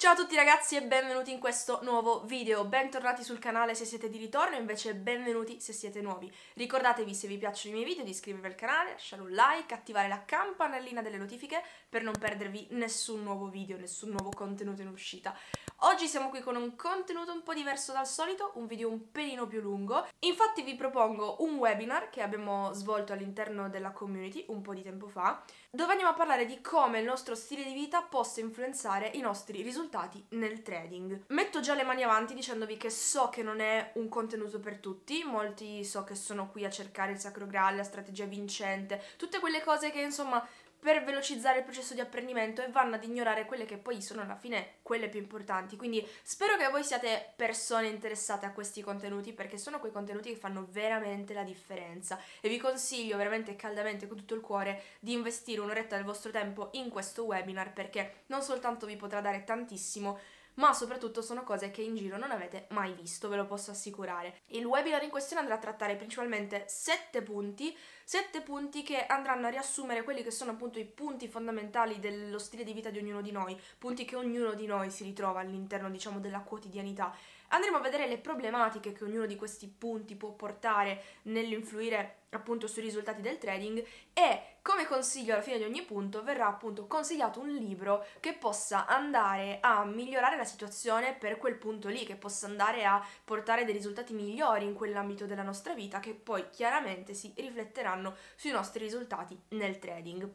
Ciao a tutti ragazzi e benvenuti in questo nuovo video, bentornati sul canale se siete di ritorno e invece benvenuti se siete nuovi. Ricordatevi se vi piacciono i miei video di iscrivervi al canale, lasciare un like, attivare la campanellina delle notifiche per non perdervi nessun nuovo video, nessun nuovo contenuto in uscita. Oggi siamo qui con un contenuto un po' diverso dal solito, un video un pelino più lungo. Infatti vi propongo un webinar che abbiamo svolto all'interno della community un po' di tempo fa, dove andiamo a parlare di come il nostro stile di vita possa influenzare i nostri risultati nel trading. Metto già le mani avanti dicendovi che so che non è un contenuto per tutti, molti so che sono qui a cercare il sacro graal, la strategia vincente, tutte quelle cose che insomma per velocizzare il processo di apprendimento e vanno ad ignorare quelle che poi sono alla fine quelle più importanti. Quindi spero che voi siate persone interessate a questi contenuti perché sono quei contenuti che fanno veramente la differenza e vi consiglio veramente caldamente con tutto il cuore di investire un'oretta del vostro tempo in questo webinar perché non soltanto vi potrà dare tantissimo, ma soprattutto sono cose che in giro non avete mai visto, ve lo posso assicurare. Il webinar in questione andrà a trattare principalmente sette punti, sette punti che andranno a riassumere quelli che sono appunto i punti fondamentali dello stile di vita di ognuno di noi, punti che ognuno di noi si ritrova all'interno, diciamo, della quotidianità. Andremo a vedere le problematiche che ognuno di questi punti può portare nell'influire appunto sui risultati del trading e come consiglio alla fine di ogni punto verrà appunto consigliato un libro che possa andare a migliorare la situazione per quel punto lì, che possa andare a portare dei risultati migliori in quell'ambito della nostra vita che poi chiaramente si rifletteranno sui nostri risultati nel trading.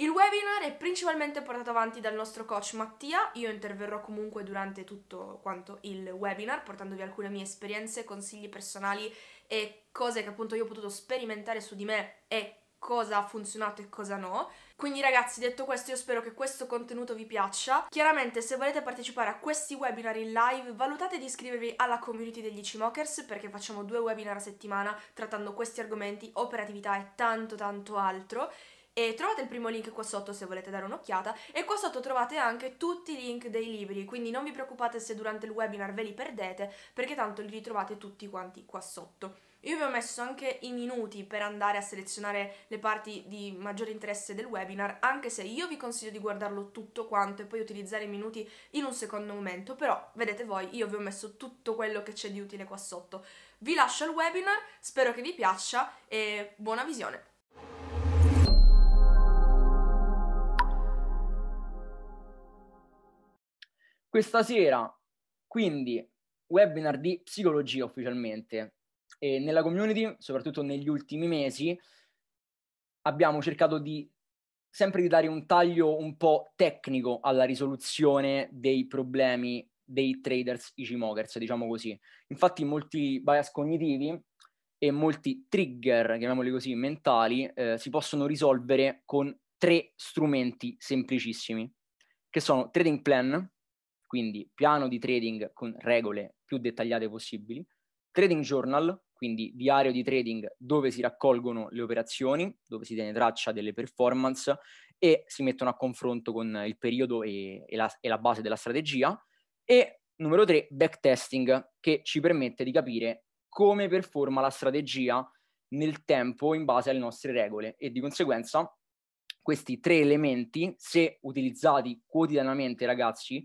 Il webinar è principalmente portato avanti dal nostro coach Mattia, io interverrò comunque durante tutto quanto il webinar portandovi alcune mie esperienze, consigli personali e cose che appunto io ho potuto sperimentare su di me e cosa ha funzionato e cosa no. Quindi ragazzi, detto questo, io spero che questo contenuto vi piaccia. Chiaramente, se volete partecipare a questi webinar in live, valutate di iscrivervi alla community degli Cimokers perché facciamo due webinar a settimana trattando questi argomenti, operatività e tanto tanto altro. E trovate il primo link qua sotto se volete dare un'occhiata e qua sotto trovate anche tutti i link dei libri, quindi non vi preoccupate se durante il webinar ve li perdete perché tanto li ritrovate tutti quanti qua sotto. Io vi ho messo anche i minuti per andare a selezionare le parti di maggiore interesse del webinar, anche se io vi consiglio di guardarlo tutto quanto e poi utilizzare i minuti in un secondo momento, però vedete voi, io vi ho messo tutto quello che c'è di utile qua sotto. Vi lascio al webinar, spero che vi piaccia e buona visione! Questa sera, quindi, webinar di psicologia ufficialmente. E nella community, soprattutto negli ultimi mesi, abbiamo cercato di sempre di dare un taglio un po' tecnico alla risoluzione dei problemi dei traders ICMogers, diciamo così. Infatti molti bias cognitivi e molti trigger, chiamiamoli così, mentali, eh, si possono risolvere con tre strumenti semplicissimi, che sono trading plan, quindi piano di trading con regole più dettagliate possibili, trading journal, quindi diario di trading dove si raccolgono le operazioni, dove si tiene traccia delle performance e si mettono a confronto con il periodo e, e, la, e la base della strategia. E numero tre, backtesting, che ci permette di capire come performa la strategia nel tempo in base alle nostre regole e di conseguenza questi tre elementi, se utilizzati quotidianamente ragazzi,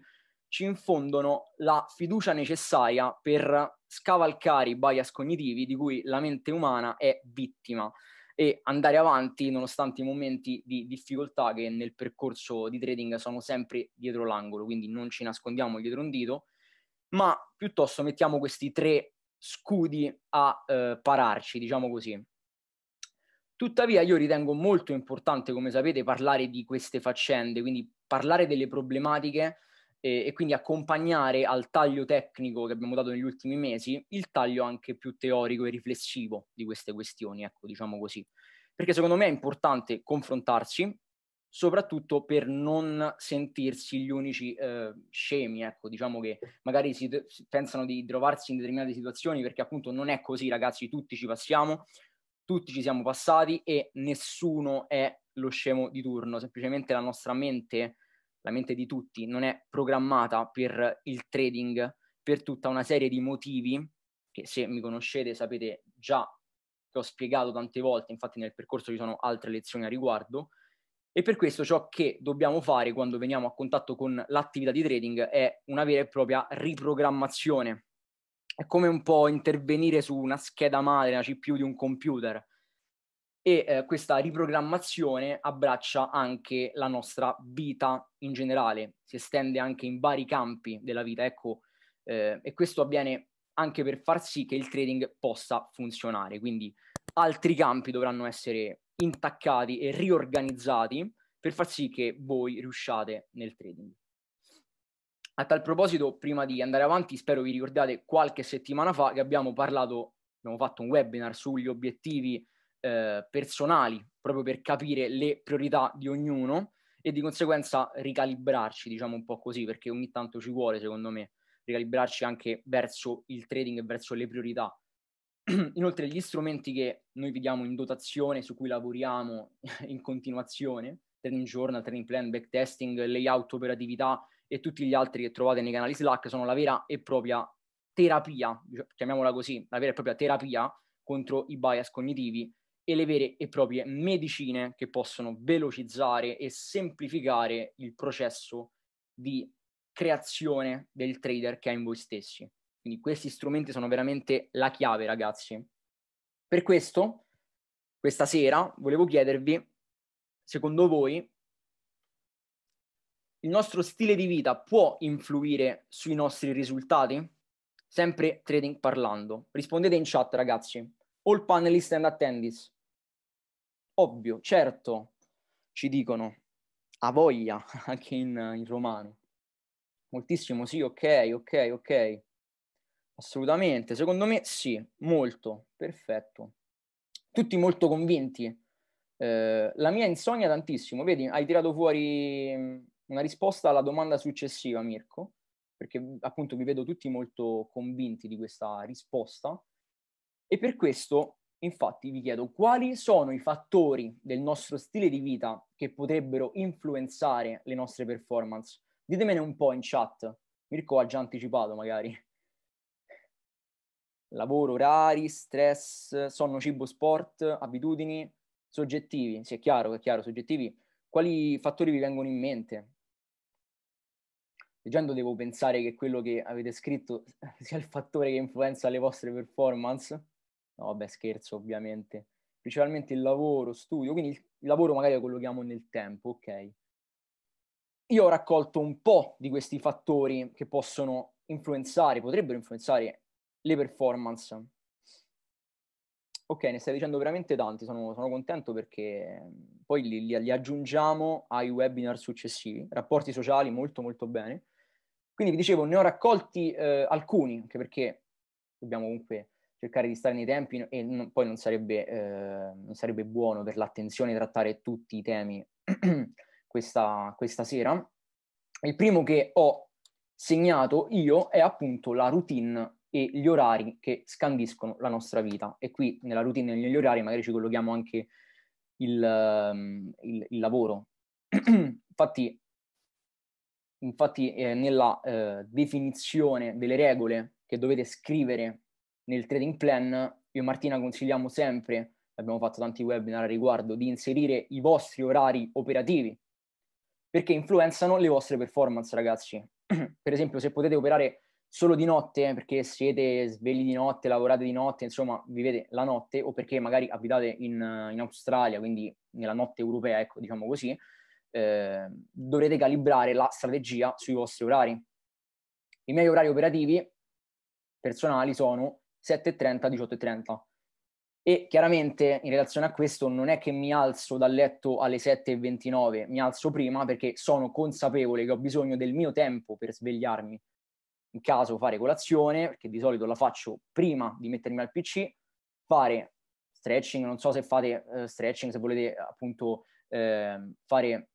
ci infondono la fiducia necessaria per scavalcare i bias cognitivi di cui la mente umana è vittima e andare avanti nonostante i momenti di difficoltà che nel percorso di trading sono sempre dietro l'angolo, quindi non ci nascondiamo dietro un dito, ma piuttosto mettiamo questi tre scudi a eh, pararci, diciamo così. Tuttavia io ritengo molto importante, come sapete, parlare di queste faccende, quindi parlare delle problematiche e, e, quindi accompagnare al taglio tecnico che abbiamo dato negli ultimi mesi il taglio anche più teorico e riflessivo di queste questioni, ecco, diciamo così. Perché secondo me è importante confrontarsi, soprattutto per non sentirsi gli unici eh, scemi, ecco, diciamo che magari si, si pensano di trovarsi in determinate situazioni perché appunto non è così, ragazzi, tutti ci passiamo, tutti ci siamo passati e nessuno è lo scemo di turno, semplicemente la nostra mente la mente di tutti non è programmata per il trading, per tutta una serie di motivi che se mi conoscete sapete già che ho spiegato tante volte, infatti nel percorso ci sono altre lezioni a riguardo, e per questo ciò che dobbiamo fare quando veniamo a contatto con l'attività di trading è una vera e propria riprogrammazione. È come un po' intervenire su una scheda madre, una CPU di un computer e eh, questa riprogrammazione abbraccia anche la nostra vita in generale, si estende anche in vari campi della vita, ecco, eh, e questo avviene anche per far sì che il trading possa funzionare, quindi altri campi dovranno essere intaccati e riorganizzati per far sì che voi riusciate nel trading. A tal proposito, prima di andare avanti, spero vi ricordate qualche settimana fa che abbiamo parlato, abbiamo fatto un webinar sugli obiettivi eh, personali, proprio per capire le priorità di ognuno e di conseguenza ricalibrarci, diciamo un po' così, perché ogni tanto ci vuole, secondo me, ricalibrarci anche verso il trading e verso le priorità. Inoltre gli strumenti che noi vi diamo in dotazione, su cui lavoriamo in continuazione, trading journal, trading plan, backtesting, layout, operatività e tutti gli altri che trovate nei canali Slack sono la vera e propria terapia, diciamo, chiamiamola così, la vera e propria terapia contro i bias cognitivi e le vere e proprie medicine che possono velocizzare e semplificare il processo di creazione del trader che ha in voi stessi. Quindi questi strumenti sono veramente la chiave, ragazzi. Per questo, questa sera, volevo chiedervi, secondo voi, il nostro stile di vita può influire sui nostri risultati? Sempre trading parlando. Rispondete in chat, ragazzi. All panelists and attendees ovvio, certo, ci dicono, ha voglia anche in, in romano. Moltissimo sì, ok, ok, ok. Assolutamente, secondo me sì, molto, perfetto. Tutti molto convinti. Eh, la mia insonnia tantissimo, vedi, hai tirato fuori mm, una risposta alla domanda successiva, Mirko, perché mm, appunto vi vedo tutti molto convinti di questa risposta e per questo Infatti vi chiedo quali sono i fattori del nostro stile di vita che potrebbero influenzare le nostre performance. Ditemene un po' in chat. Mirko ha già anticipato magari. Lavoro, orari, stress, sonno, cibo, sport, abitudini, soggettivi. Sì, è chiaro, è chiaro, soggettivi. Quali fattori vi vengono in mente? Leggendo devo pensare che quello che avete scritto sia il fattore che influenza le vostre performance No, beh, scherzo ovviamente. Principalmente il lavoro, studio, quindi il lavoro magari lo collochiamo nel tempo, ok? Io ho raccolto un po' di questi fattori che possono influenzare, potrebbero influenzare le performance. Ok, ne stai dicendo veramente tanti, sono, sono contento perché mm, poi li, li, li aggiungiamo ai webinar successivi. Rapporti sociali, molto molto bene. Quindi vi dicevo, ne ho raccolti eh, alcuni, anche perché dobbiamo comunque cercare di stare nei tempi e non, poi non sarebbe, eh, non sarebbe, buono per l'attenzione trattare tutti i temi questa, questa sera. Il primo che ho segnato io è appunto la routine e gli orari che scandiscono la nostra vita. E qui nella routine e negli orari magari ci collochiamo anche il, ehm, il, il lavoro. infatti, infatti eh, nella eh, definizione delle regole che dovete scrivere nel trading plan io e Martina consigliamo sempre, abbiamo fatto tanti webinar a riguardo, di inserire i vostri orari operativi perché influenzano le vostre performance, ragazzi. per esempio, se potete operare solo di notte, perché siete svegli di notte, lavorate di notte, insomma, vivete la notte, o perché magari abitate in, in Australia, quindi nella notte europea, ecco, diciamo così, eh, dovrete calibrare la strategia sui vostri orari. I miei orari operativi personali sono 7.30, 18.30. E chiaramente in relazione a questo non è che mi alzo dal letto alle 7.29, mi alzo prima perché sono consapevole che ho bisogno del mio tempo per svegliarmi. In caso fare colazione, perché di solito la faccio prima di mettermi al PC, fare stretching, non so se fate uh, stretching, se volete appunto eh, fare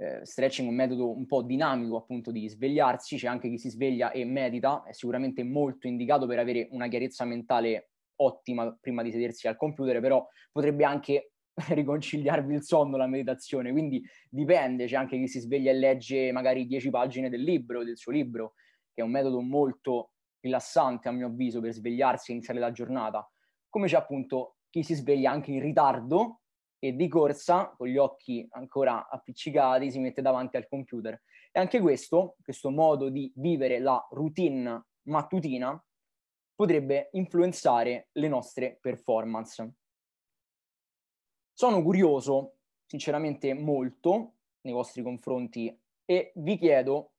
eh, stretching è un metodo un po' dinamico appunto di svegliarsi, c'è anche chi si sveglia e medita, è sicuramente molto indicato per avere una chiarezza mentale ottima prima di sedersi al computer, però potrebbe anche riconciliarvi il sonno, la meditazione, quindi dipende, c'è anche chi si sveglia e legge magari 10 pagine del libro, del suo libro, che è un metodo molto rilassante a mio avviso per svegliarsi e iniziare la giornata, come c'è appunto chi si sveglia anche in ritardo e di corsa, con gli occhi ancora appiccicati, si mette davanti al computer. E anche questo, questo modo di vivere la routine mattutina, potrebbe influenzare le nostre performance. Sono curioso, sinceramente molto, nei vostri confronti e vi chiedo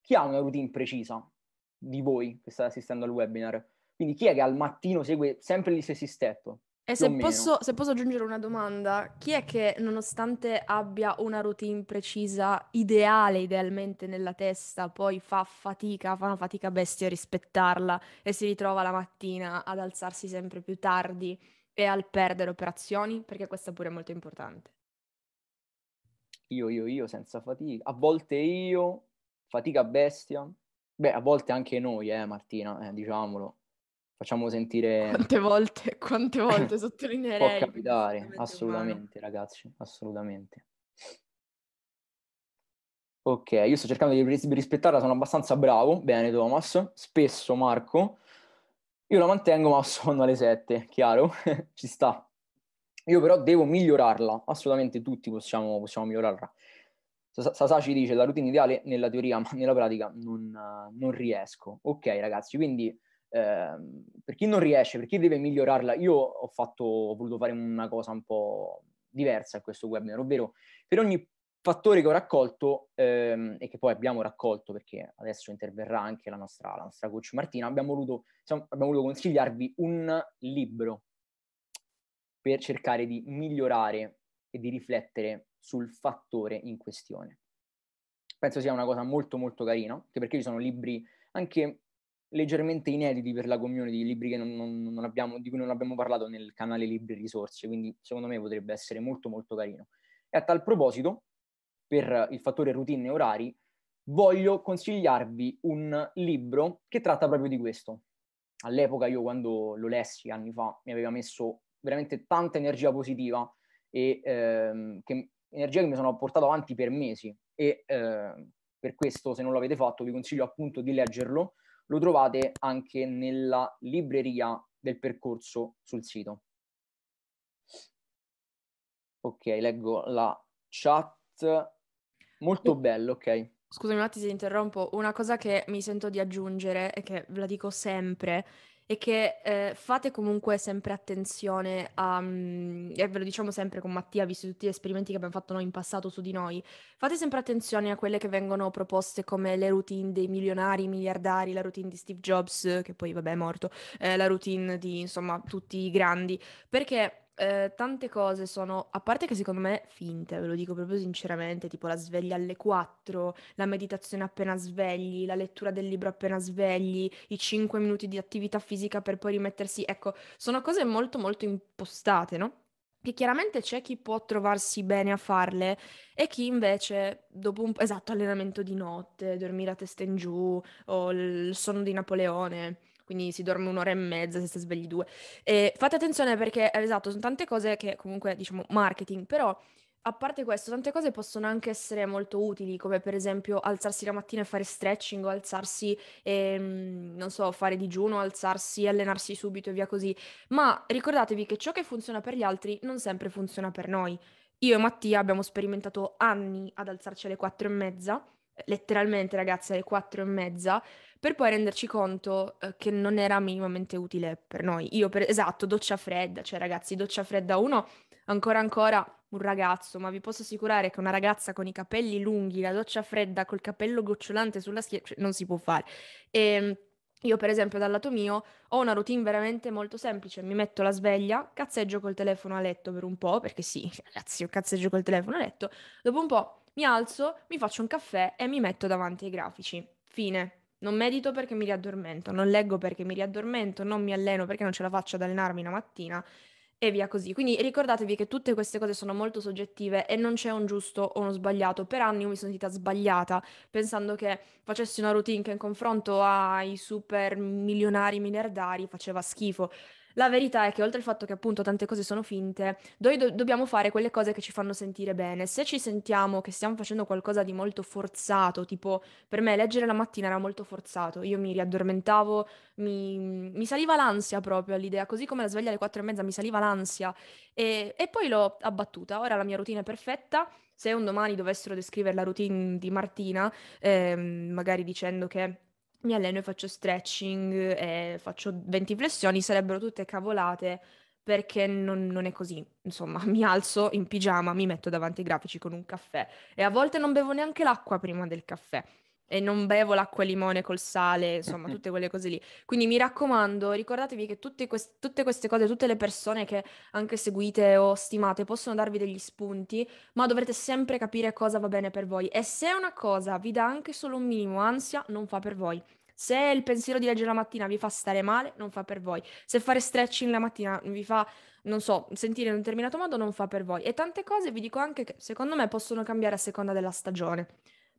chi ha una routine precisa di voi che state assistendo al webinar. Quindi chi è che al mattino segue sempre gli stessi step? E se posso, se posso, aggiungere una domanda, chi è che nonostante abbia una routine precisa, ideale idealmente nella testa, poi fa fatica, fa una fatica bestia a rispettarla e si ritrova la mattina ad alzarsi sempre più tardi e al perdere operazioni? Perché questa pure è molto importante. Io, io, io senza fatica. A volte io, fatica bestia. Beh, a volte anche noi, eh Martina, eh, diciamolo facciamo sentire... Quante volte, quante volte sottolineerei. Può capitare, assolutamente umano. ragazzi, assolutamente. Ok, io sto cercando di rispettarla, sono abbastanza bravo, bene Thomas, spesso Marco. Io la mantengo ma sono alle 7, chiaro? Ci sta. Io però devo migliorarla, assolutamente tutti possiamo, possiamo migliorarla. ci dice la routine ideale nella teoria ma nella pratica non, non riesco. Ok ragazzi, quindi Ehm, per chi non riesce, per chi deve migliorarla, io ho, fatto, ho voluto fare una cosa un po' diversa a questo webinar, ovvero per ogni fattore che ho raccolto ehm, e che poi abbiamo raccolto perché adesso interverrà anche la nostra, la nostra coach Martina, abbiamo voluto, insomma, abbiamo voluto, consigliarvi un libro per cercare di migliorare e di riflettere sul fattore in questione. Penso sia una cosa molto molto carina, anche perché ci sono libri anche leggermente inediti per la community, di libri non, non, non abbiamo, di cui non abbiamo parlato nel canale Libri Risorse, quindi secondo me potrebbe essere molto molto carino. E a tal proposito, per il fattore routine e orari, voglio consigliarvi un libro che tratta proprio di questo. All'epoca io quando lo lessi anni fa mi aveva messo veramente tanta energia positiva e ehm, che, energia che mi sono portato avanti per mesi e eh, per questo se non l'avete fatto vi consiglio appunto di leggerlo lo trovate anche nella libreria del percorso sul sito. Ok, leggo la chat. Molto bello, ok. Scusami un attimo se interrompo, una cosa che mi sento di aggiungere e che ve la dico sempre e che eh, fate comunque sempre attenzione a, mm, e ve lo diciamo sempre con Mattia, visto tutti gli esperimenti che abbiamo fatto noi in passato su di noi, fate sempre attenzione a quelle che vengono proposte come le routine dei milionari, miliardari, la routine di Steve Jobs, che poi vabbè è morto, eh, la routine di insomma tutti i grandi, perché eh, tante cose sono, a parte che secondo me finte, ve lo dico proprio sinceramente, tipo la sveglia alle 4, la meditazione appena svegli, la lettura del libro appena svegli, i 5 minuti di attività fisica per poi rimettersi, ecco, sono cose molto molto impostate, no? che chiaramente c'è chi può trovarsi bene a farle e chi invece dopo un esatto allenamento di notte, dormire a testa in giù o il sonno di Napoleone, quindi si dorme un'ora e mezza se si svegli due. E fate attenzione perché, eh, esatto, sono tante cose che comunque, diciamo, marketing, però a parte questo, tante cose possono anche essere molto utili, come per esempio alzarsi la mattina e fare stretching, o alzarsi, ehm, non so, fare digiuno, alzarsi, allenarsi subito e via così. Ma ricordatevi che ciò che funziona per gli altri non sempre funziona per noi. Io e Mattia abbiamo sperimentato anni ad alzarci alle quattro e mezza letteralmente ragazzi alle quattro e mezza, per poi renderci conto eh, che non era minimamente utile per noi. Io per esatto, doccia fredda, cioè ragazzi, doccia fredda uno, ancora ancora un ragazzo, ma vi posso assicurare che una ragazza con i capelli lunghi, la doccia fredda, col capello gocciolante sulla schiena, cioè, non si può fare. E, ehm, io, per esempio, dal lato mio ho una routine veramente molto semplice. Mi metto la sveglia, cazzeggio col telefono a letto per un po', perché sì, ragazzi, io cazzeggio col telefono a letto. Dopo un po' Mi alzo, mi faccio un caffè e mi metto davanti ai grafici. Fine. Non medito perché mi riaddormento, non leggo perché mi riaddormento, non mi alleno perché non ce la faccio ad allenarmi la mattina e via così. Quindi ricordatevi che tutte queste cose sono molto soggettive e non c'è un giusto o uno sbagliato. Per anni mi sono sentita sbagliata pensando che facessi una routine che in confronto ai super milionari miliardari faceva schifo. La verità è che oltre al fatto che appunto tante cose sono finte, noi do- dobbiamo fare quelle cose che ci fanno sentire bene. Se ci sentiamo che stiamo facendo qualcosa di molto forzato, tipo per me leggere la mattina era molto forzato, io mi riaddormentavo, mi, mi saliva l'ansia proprio all'idea, così come la sveglia alle quattro e mezza mi saliva l'ansia e, e poi l'ho abbattuta. Ora la mia routine è perfetta, se un domani dovessero descrivere la routine di Martina, ehm, magari dicendo che mi alleno e faccio stretching e faccio 20 flessioni, sarebbero tutte cavolate perché non, non, è così. Insomma, mi alzo in pigiama, mi metto davanti ai grafici con un caffè e a volte non bevo neanche l'acqua prima del caffè e non bevo l'acqua e limone col sale, insomma, tutte quelle cose lì. Quindi mi raccomando, ricordatevi che tutte, quest- tutte queste cose, tutte le persone che anche seguite o stimate possono darvi degli spunti, ma dovrete sempre capire cosa va bene per voi. E se una cosa vi dà anche solo un minimo ansia, non fa per voi. Se il pensiero di leggere la mattina vi fa stare male, non fa per voi. Se fare stretching la mattina vi fa, non so, sentire in un determinato modo, non fa per voi. E tante cose vi dico anche che secondo me possono cambiare a seconda della stagione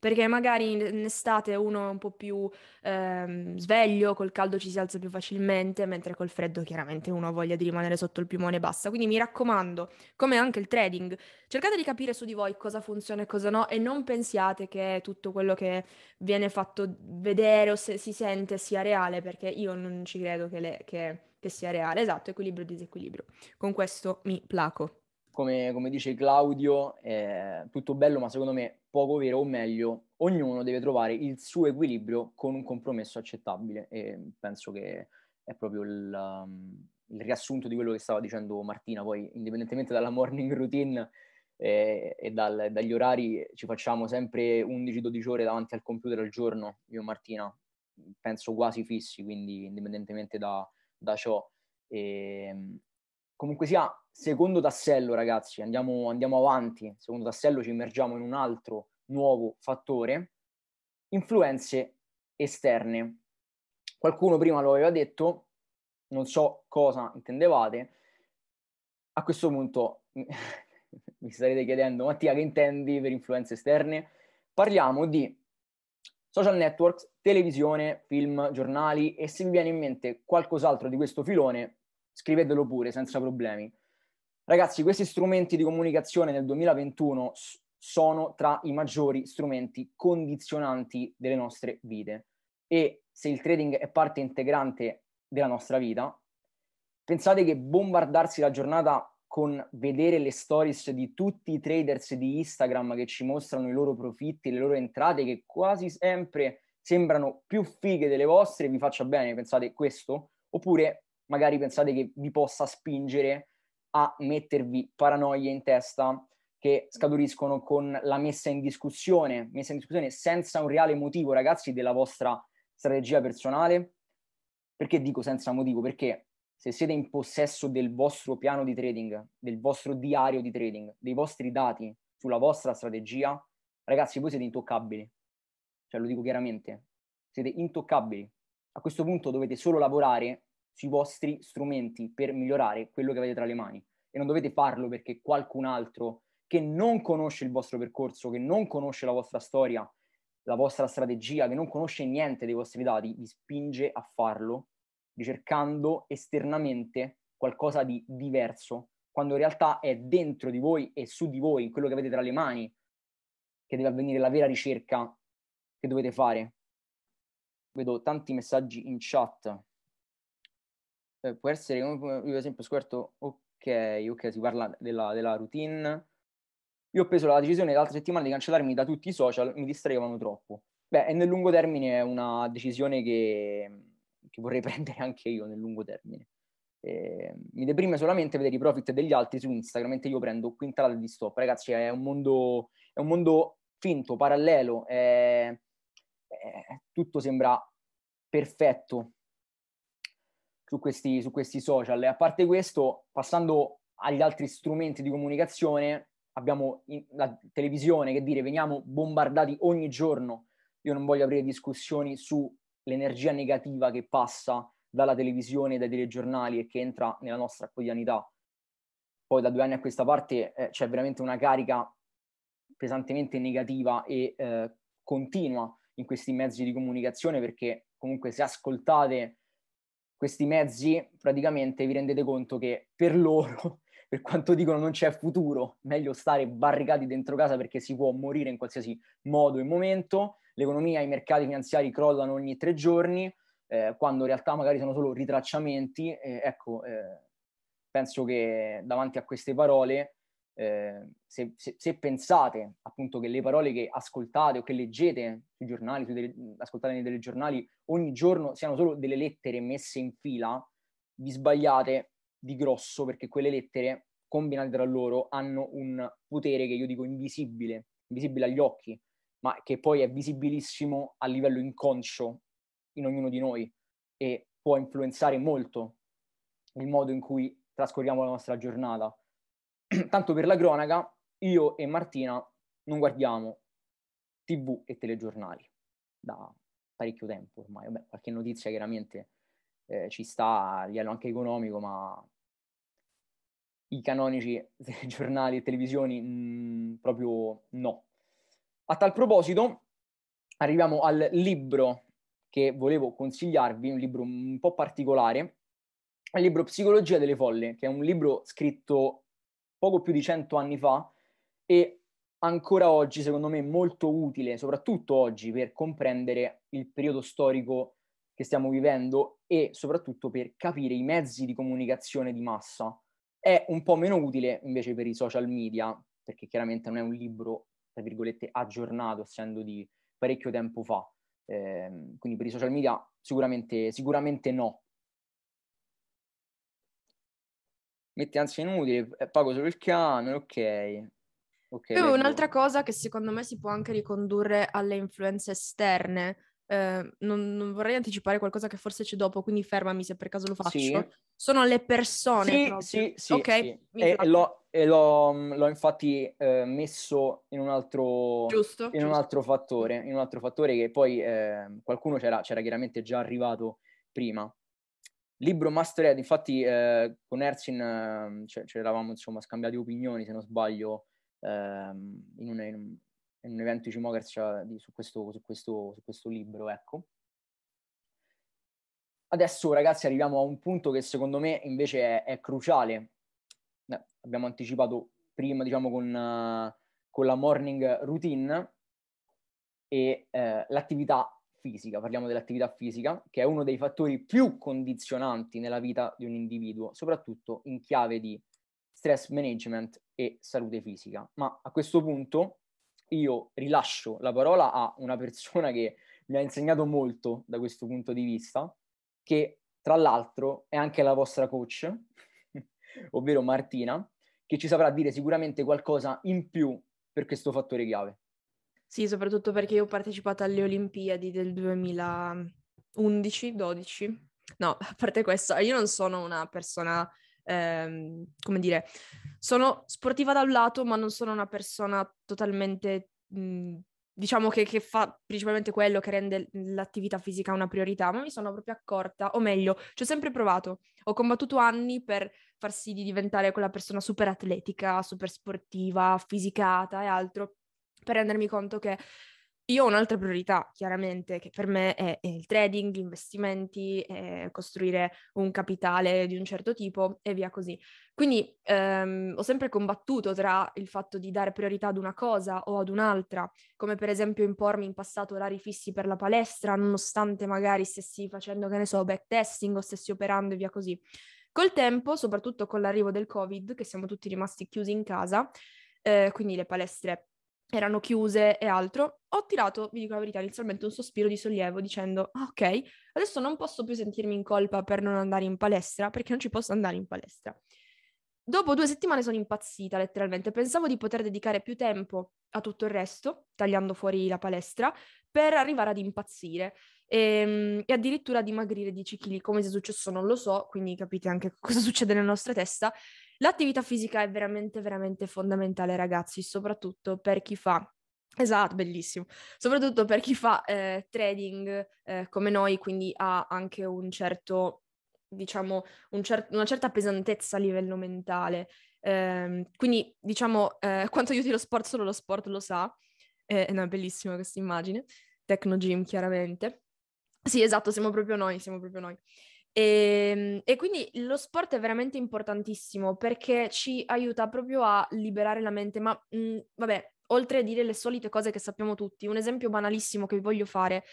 perché magari in, estate uno è un po' più ehm, sveglio, col caldo ci si alza più facilmente, mentre col freddo chiaramente uno ha voglia di rimanere sotto il piumone e basta. Quindi mi raccomando, come anche il trading, cercate di capire su di voi cosa funziona e cosa no e non pensiate che tutto quello che viene fatto vedere o se si sente sia reale, perché io non ci credo che, le, che, che sia reale. Esatto, equilibrio e disequilibrio. Con questo mi placo come, come dice Claudio, eh, tutto bello ma secondo me poco vero, o meglio, ognuno deve trovare il suo equilibrio con un compromesso accettabile e penso che è proprio il, um, il riassunto di quello che stava dicendo Martina, poi indipendentemente dalla morning routine eh, e dal, dagli orari ci facciamo sempre 11-12 ore davanti al computer al giorno, io e Martina, penso quasi fissi, quindi indipendentemente da, da ciò. E, ehm, comunque sia, secondo tassello, ragazzi, andiamo, andiamo avanti. Secondo tassello ci immergiamo in un altro nuovo fattore, influenze esterne. Qualcuno prima lo aveva detto, non so cosa intendevate. A questo punto mi starete chiedendo, Mattia, che intendi per influenze esterne? Parliamo di social networks, televisione, film, giornali e se vi viene in mente qualcos'altro di questo filone, scrivetelo pure senza problemi. Ragazzi, questi strumenti di comunicazione nel 2021 sono tra i maggiori strumenti condizionanti delle nostre vite e se il trading è parte integrante della nostra vita, pensate che bombardarsi la giornata con vedere le stories di tutti i traders di Instagram che ci mostrano i loro profitti, le loro entrate che quasi sempre sembrano più fighe delle vostre, vi faccia bene, pensate questo? Oppure magari pensate che vi possa spingere a mettervi paranoie in testa che scaturiscono con la messa in discussione, messa in discussione senza un reale motivo, ragazzi, della vostra strategia personale. Perché dico senza motivo? Perché se siete in possesso del vostro piano di trading, del vostro diario di trading, dei vostri dati sulla vostra strategia, ragazzi, voi siete intoccabili. Cioè, lo dico chiaramente, siete intoccabili. A questo punto dovete solo lavorare sui vostri strumenti per migliorare quello che avete tra le mani e non dovete farlo perché qualcun altro che non conosce il vostro percorso, che non conosce la vostra storia, la vostra strategia, che non conosce niente dei vostri dati, vi spinge a farlo ricercando esternamente qualcosa di diverso, quando in realtà è dentro di voi e su di voi, in quello che avete tra le mani, che deve avvenire la vera ricerca che dovete fare. Vedo tanti messaggi in chat eh, può essere come io ad esempio ho scoperto ok, ok, si parla della, della routine. Io ho preso la decisione l'altra settimana di cancellarmi da tutti i social, mi distraevano troppo. Beh, e nel lungo termine è una decisione che, che vorrei prendere anche io nel lungo termine. Eh, mi deprime solamente vedere i profit degli altri su Instagram, mentre io prendo quintalate di stop. Ragazzi, è un mondo, è un mondo finto, parallelo, è, è, tutto sembra perfetto, su questi, su questi social. E a parte questo, passando agli altri strumenti di comunicazione, abbiamo in, la televisione che dire veniamo bombardati ogni giorno. Io non voglio aprire discussioni sull'energia negativa che passa dalla televisione, dai telegiornali e che entra nella nostra quotidianità. Poi da due anni a questa parte eh, c'è veramente una carica pesantemente negativa e eh, continua in questi mezzi di comunicazione perché comunque se ascoltate questi mezzi praticamente vi rendete conto che per loro, per quanto dicono non c'è futuro, meglio stare barricati dentro casa perché si può morire in qualsiasi modo e momento, l'economia e i mercati finanziari crollano ogni tre giorni, eh, quando in realtà magari sono solo ritracciamenti, eh, ecco, eh, penso che davanti a queste parole Ehm, se, se, se, pensate appunto che le parole che ascoltate o che leggete sui giornali, sui tele, ascoltate nei telegiornali ogni giorno siano solo delle lettere messe in fila, vi sbagliate di grosso perché quelle lettere combinate tra loro hanno un potere che io dico invisibile, invisibile agli occhi, ma che poi è visibilissimo a livello inconscio in ognuno di noi e può influenzare molto il modo in cui trascorriamo la nostra giornata. tanto per la cronaca, io e Martina non guardiamo tv e telegiornali da parecchio tempo ormai. Vabbè, qualche notizia chiaramente eh, ci sta a livello anche economico, ma i canonici giornali e televisioni mh, mm, proprio no. A tal proposito, arriviamo al libro che volevo consigliarvi, un libro un po' particolare, il libro Psicologia delle folle, che è un libro scritto poco più di cento anni fa e ancora oggi, secondo me, molto utile, soprattutto oggi, per comprendere il periodo storico che stiamo vivendo e soprattutto per capire i mezzi di comunicazione di massa. È un po' meno utile invece per i social media, perché chiaramente non è un libro, tra virgolette, aggiornato, essendo di parecchio tempo fa. Eh, quindi per i social media sicuramente, sicuramente no. metti ansia inutile, eh, pago solo il canone, ok. okay Poi un'altra cosa che secondo me si può anche ricondurre alle influenze esterne. Eh, non, non, vorrei anticipare qualcosa che forse c'è dopo, quindi fermami se per caso lo faccio. Sì. Sono le persone. Sì, proprio. sì, sì. Ok, sì. E, e, l'ho, e l'ho, l'ho infatti eh, messo in un altro, giusto, in giusto. Un altro fattore, in un altro fattore che poi eh, qualcuno c'era, c'era chiaramente già arrivato prima Libro Mastered, infatti eh, con Erzin eh, ce, ce insomma scambiati opinioni, se non sbaglio, ehm, in, un, in, un, evento di Cimogers cioè, su questo, su, su questo libro, ecco. Adesso ragazzi arriviamo a un punto che secondo me invece è, è cruciale. Eh, abbiamo anticipato prima diciamo con, uh, con la morning routine e uh, l'attività fisica, parliamo dell'attività fisica, che è uno dei fattori più condizionanti nella vita di un individuo, soprattutto in chiave di stress management e salute fisica. Ma a questo punto io rilascio la parola a una persona che mi ha insegnato molto da questo punto di vista, che tra l'altro è anche la vostra coach, ovvero Martina, che ci saprà dire sicuramente qualcosa in più per questo fattore chiave. Sì, soprattutto perché io ho partecipato alle Olimpiadi del 2011-12. No, a parte questo, io non sono una persona, ehm, come dire, sono sportiva da un lato, ma non sono una persona totalmente... Mh, mhmm, diciamo che, che, fa principalmente quello che rende l'attività fisica una priorità, ma mi sono proprio accorta, o meglio, ci ho sempre provato. Ho combattuto anni per far sì di diventare quella persona super atletica, super sportiva, fisicata e altro per rendermi conto che io ho un'altra priorità, chiaramente, che per me è, è il trading, gli investimenti, costruire un capitale di un certo tipo e via così. Quindi ehm, ho sempre combattuto tra il fatto di dare priorità ad una cosa o ad un'altra, come per esempio impormi in passato orari fissi per la palestra, nonostante magari stessi facendo, che ne so, backtesting o stessi operando e via così. Col tempo, soprattutto con l'arrivo del Covid, che siamo tutti rimasti chiusi in casa, eh, quindi le palestre erano chiuse e altro, ho tirato, vi dico la verità, inizialmente un sospiro di sollievo dicendo, ah, ok, adesso non posso più sentirmi in colpa per non andare in palestra, perché non ci posso andare in palestra. Dopo due settimane sono impazzita letteralmente, pensavo di poter dedicare più tempo a tutto il resto, tagliando fuori la palestra, per arrivare ad impazzire e, ehm, e addirittura dimagrire 10 kg, come sia successo non lo so, quindi capite anche cosa succede nella nostra testa, L'attività fisica è veramente, veramente fondamentale, ragazzi, soprattutto per chi fa Esatto, bellissimo. Soprattutto per chi fa eh, trading eh, come noi, quindi ha anche un certo, diciamo, un cer- una certa pesantezza a livello mentale. Eh, quindi, diciamo, eh, quanto aiuti lo sport, solo lo sport lo sa. Eh, no, è bellissima questa immagine. Tecno Gym, chiaramente. Sì, esatto, siamo proprio noi, siamo proprio noi. E, ehm, e, quindi lo sport è veramente importantissimo perché ci aiuta proprio a liberare la mente, ma mh, mhmm, vabbè, oltre a dire le solite cose che sappiamo tutti, un esempio banalissimo che vi voglio fare,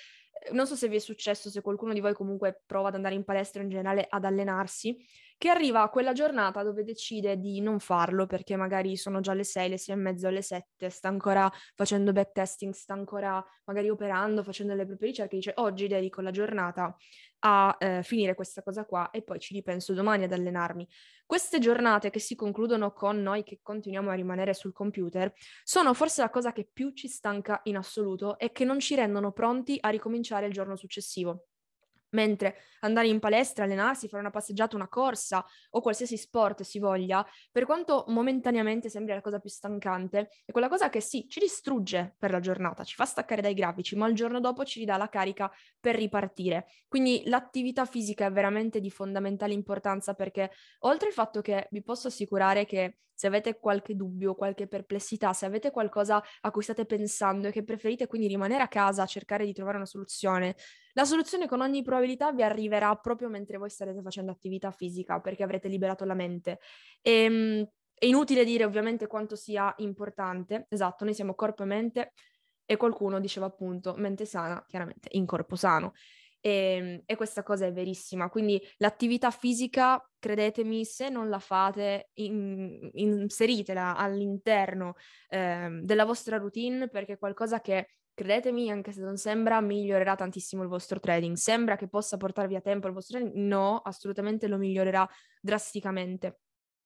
eh, non so se vi è successo, se qualcuno di voi comunque prova ad andare in palestra in generale ad allenarsi, che arriva a quella giornata dove decide di non farlo perché magari sono già le 6, le 6 e mezzo, le 7, sta ancora facendo backtesting, sta ancora magari operando, facendo le proprie ricerche, dice oggi dedico la giornata a eh, finire questa cosa qua e poi ci ripenso domani ad allenarmi. Queste giornate che si concludono con noi che continuiamo a rimanere sul computer sono forse la cosa che più ci stanca in assoluto e che non ci rendono pronti a ricominciare il giorno successivo. Mentre andare in palestra, allenarsi, fare una passeggiata, una corsa o qualsiasi sport si voglia, per quanto momentaneamente sembri la cosa più stancante, è quella cosa che sì, ci distrugge per la giornata, ci fa staccare dai grafici, ma il giorno dopo ci ridà la carica per ripartire. Quindi l'attività fisica è veramente di fondamentale importanza perché oltre al fatto che vi posso assicurare che se avete qualche dubbio, qualche perplessità, se avete qualcosa a cui state pensando e che preferite quindi rimanere a casa a cercare di trovare una soluzione, la soluzione con ogni probabilità vi arriverà proprio mentre voi starete facendo attività fisica perché avrete liberato la mente. E, ehm, è inutile dire ovviamente quanto sia importante, esatto, noi siamo corpo e mente e qualcuno diceva appunto mente sana, chiaramente in corpo sano. E, ehm, e, questa cosa è verissima. Quindi l'attività fisica, credetemi, se non la fate, in, inseritela all'interno eh, della vostra routine perché è qualcosa che, credetemi, anche se non sembra, migliorerà tantissimo il vostro trading. Sembra che possa portarvi a tempo il vostro trading? No, assolutamente lo migliorerà drasticamente.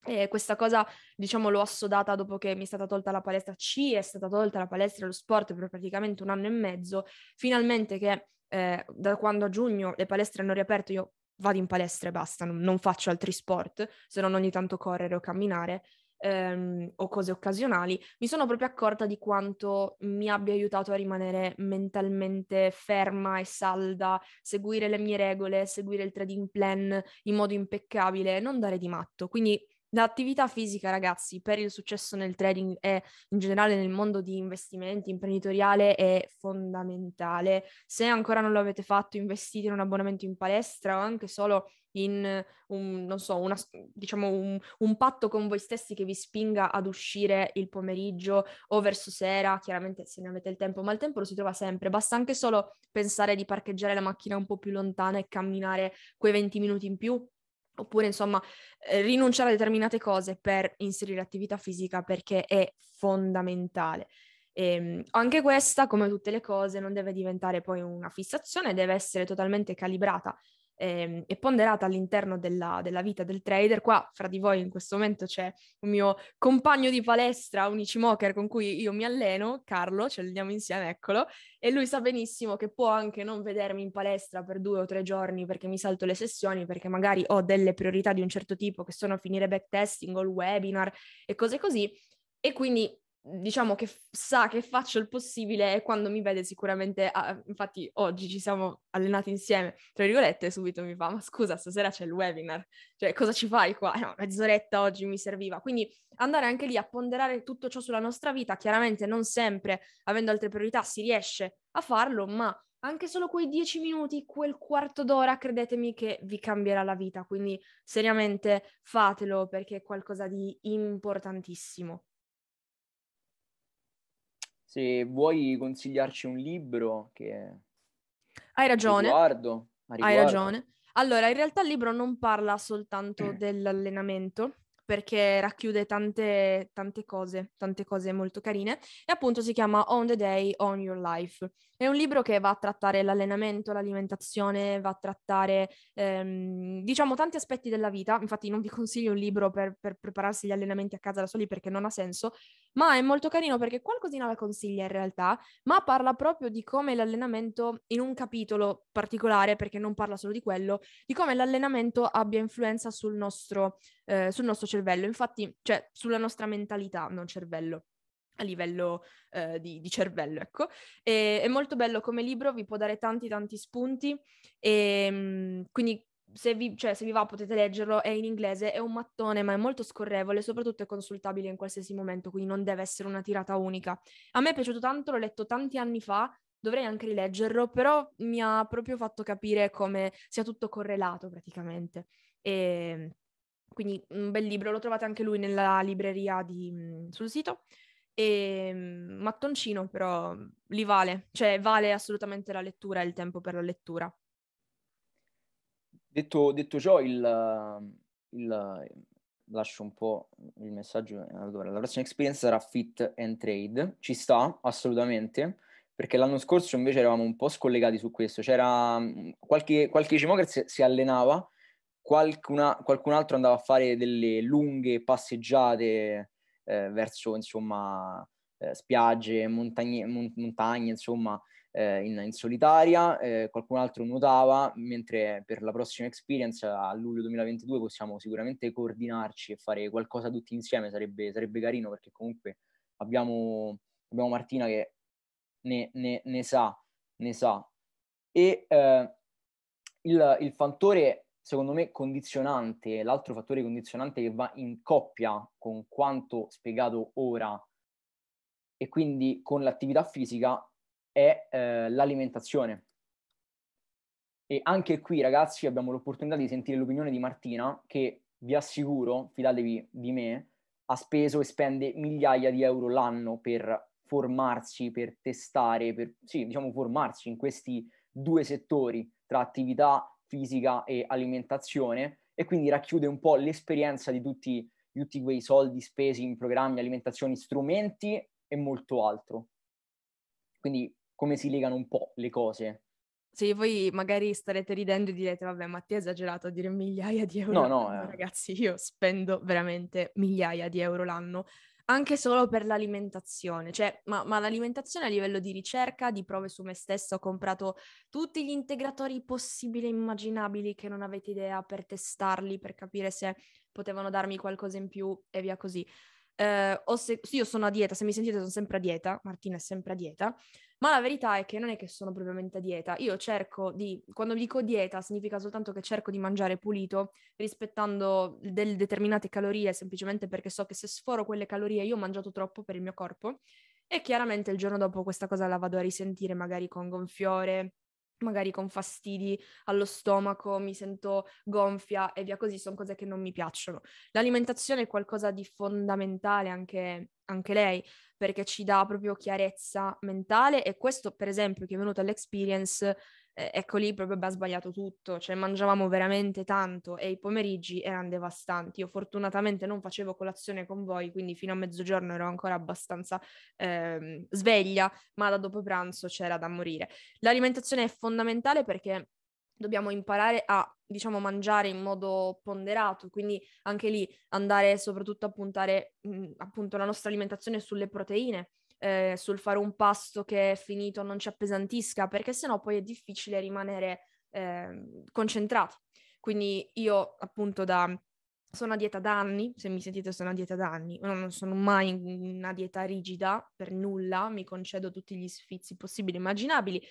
E questa cosa, diciamo, l'ho assodata dopo che mi è stata tolta la palestra, ci è stata tolta la palestra e lo sport per praticamente un anno e mezzo, finalmente che eh, da quando a giugno le palestre hanno riaperto, io vado in palestra e basta, non, non faccio altri sport, se non ogni tanto correre o camminare ehm, o cose occasionali, mi sono proprio accorta di quanto mi abbia aiutato a rimanere mentalmente ferma e salda, seguire le mie regole, seguire il trading plan in modo impeccabile, non dare di matto. Quindi L'attività fisica, ragazzi, per il successo nel trading e in generale nel mondo di investimenti imprenditoriale è fondamentale. Se ancora non l'avete fatto, investite in un abbonamento in palestra o anche solo in un, non so, una, diciamo un, un, patto con voi stessi che vi spinga ad uscire il pomeriggio o verso sera, chiaramente se ne avete il tempo, ma il tempo lo si trova sempre, basta anche solo pensare di parcheggiare la macchina un po' più lontana e camminare quei 20 minuti in più oppure insomma eh, rinunciare a determinate cose per inserire attività fisica perché è fondamentale. E ehm, anche questa, come tutte le cose, non deve diventare poi una fissazione, deve essere totalmente calibrata ehm, e ponderata all'interno della, della, vita del trader. Qua fra di voi in questo momento c'è un mio compagno di palestra, un Ichimoker con cui io mi alleno, Carlo, ce l'andiamo insieme, eccolo, e lui sa benissimo che può anche non vedermi in palestra per due o tre giorni perché mi salto le sessioni, perché magari ho delle priorità di un certo tipo che sono finire backtesting o il webinar e cose così, e quindi diciamo che f- sa che faccio il possibile e quando mi vede sicuramente, ah, ah, infatti oggi ci siamo allenati insieme, tra virgolette, subito mi fa, ma scusa, stasera c'è il webinar, cioè cosa ci fai qua? No, mezz'oretta oggi mi serviva. Quindi andare anche lì a ponderare tutto ciò sulla nostra vita, chiaramente non sempre, avendo altre priorità, si riesce a farlo, ma anche solo quei dieci minuti, quel quarto d'ora, credetemi che vi cambierà la vita. Quindi seriamente fatelo perché è qualcosa di importantissimo. Se vuoi consigliarci un libro che... Hai ragione. Riguardo, riguardo. Hai ragione. Allora, in realtà il libro non parla soltanto mm. dell'allenamento, perché racchiude tante, tante, cose, tante cose molto carine. E appunto si chiama On the Day, On Your Life. È un libro che va a trattare l'allenamento, l'alimentazione, va a trattare, ehm, diciamo, tanti aspetti della vita. Infatti non vi consiglio un libro per, per prepararsi gli allenamenti a casa da soli perché non ha senso, ma è molto carino perché qualcosina la consiglia in realtà, ma parla proprio di come l'allenamento, in un capitolo particolare, perché non parla solo di quello, di come l'allenamento abbia influenza sul nostro, eh, sul nostro cervello, infatti, cioè sulla nostra mentalità, non cervello a livello eh, di, di, cervello, ecco. E, è molto bello come libro, vi può dare tanti tanti spunti e ehm, quindi se vi, cioè, se vi, va potete leggerlo, è in inglese, è un mattone ma è molto scorrevole, soprattutto è consultabile in qualsiasi momento, quindi non deve essere una tirata unica. A me è piaciuto tanto, l'ho letto tanti anni fa, dovrei anche rileggerlo, però mi ha proprio fatto capire come sia tutto correlato praticamente. E ehm, quindi un bel libro, lo trovate anche lui nella libreria di, mhmm, sul sito. E ehm, mattoncino però li vale, cioè vale assolutamente la lettura e il tempo per la lettura. Detto, detto ciò, il, eh, il, eh, lascio un po' il messaggio. Allora, la prossima experience sarà fit and trade. Ci sta assolutamente, perché l'anno scorso invece eravamo un po' scollegati su questo. C'era mm, qualche, qualche gimoker si, si allenava, qualcuna, qualcun altro andava a fare delle lunghe passeggiate eh, verso insomma eh, spiagge, montagne, mon- montagne, insomma eh, in, in, solitaria, eh, qualcun altro nuotava, mentre per la prossima experience a luglio 2022 possiamo sicuramente coordinarci e fare qualcosa tutti insieme, sarebbe, sarebbe carino perché comunque abbiamo, abbiamo Martina che ne, ne, ne, sa, ne sa. E eh, il, il fattore, secondo me, condizionante, l'altro fattore condizionante che va in coppia con quanto spiegato ora e quindi con l'attività fisica è eh, l'alimentazione. E anche qui, ragazzi, abbiamo l'opportunità di sentire l'opinione di Martina, che vi assicuro, fidatevi di me, ha speso e spende migliaia di euro l'anno per formarsi, per testare, per sì, diciamo formarsi in questi due settori tra attività fisica e alimentazione e quindi racchiude un po' l'esperienza di tutti, di tutti quei soldi spesi in programmi, alimentazioni, strumenti e molto altro. Quindi come si legano un po' le cose. Sì, voi magari starete ridendo e direte, vabbè, ma ti è esagerato a dire migliaia di euro. No, no. Eh. Ragazzi, io spendo veramente migliaia di euro l'anno, anche solo per l'alimentazione. Cioè, ma, ma l'alimentazione a livello di ricerca, di prove su me stesso, ho comprato tutti gli integratori possibili e immaginabili che non avete idea per testarli, per capire se potevano darmi qualcosa in più e via così eh, o se io sono a dieta, se mi sentite sono sempre a dieta, Martina è sempre a dieta, ma la verità è che non è che sono propriamente a dieta, io cerco di, quando dico dieta significa soltanto che cerco di mangiare pulito, rispettando delle determinate calorie, semplicemente perché so che se sforo quelle calorie io ho mangiato troppo per il mio corpo e chiaramente il giorno dopo questa cosa la vado a risentire magari con gonfiore, magari con fastidi allo stomaco, mi sento gonfia e via così, sono cose che non mi piacciono. L'alimentazione è qualcosa di fondamentale anche, anche lei, perché ci dà proprio chiarezza mentale e questo per esempio che è venuto all'experience eh, ecco lì proprio ha sbagliato tutto, cioè mangiavamo veramente tanto e i pomeriggi erano devastanti. Io fortunatamente non facevo colazione con voi, quindi fino a mezzogiorno ero ancora abbastanza eh, sveglia, ma da dopo pranzo c'era da morire. L'alimentazione è fondamentale perché dobbiamo imparare a diciamo mangiare in modo ponderato, quindi anche lì andare soprattutto a puntare mh, appunto la nostra alimentazione sulle proteine eh, sul fare un pasto che è finito non ci appesantisca, perché sennò poi è difficile rimanere eh, concentrati. Quindi io appunto da... Sono a dieta da anni, se mi sentite sono a dieta da anni, non sono mai una dieta rigida per nulla, mi concedo tutti gli sfizi possibili e immaginabili,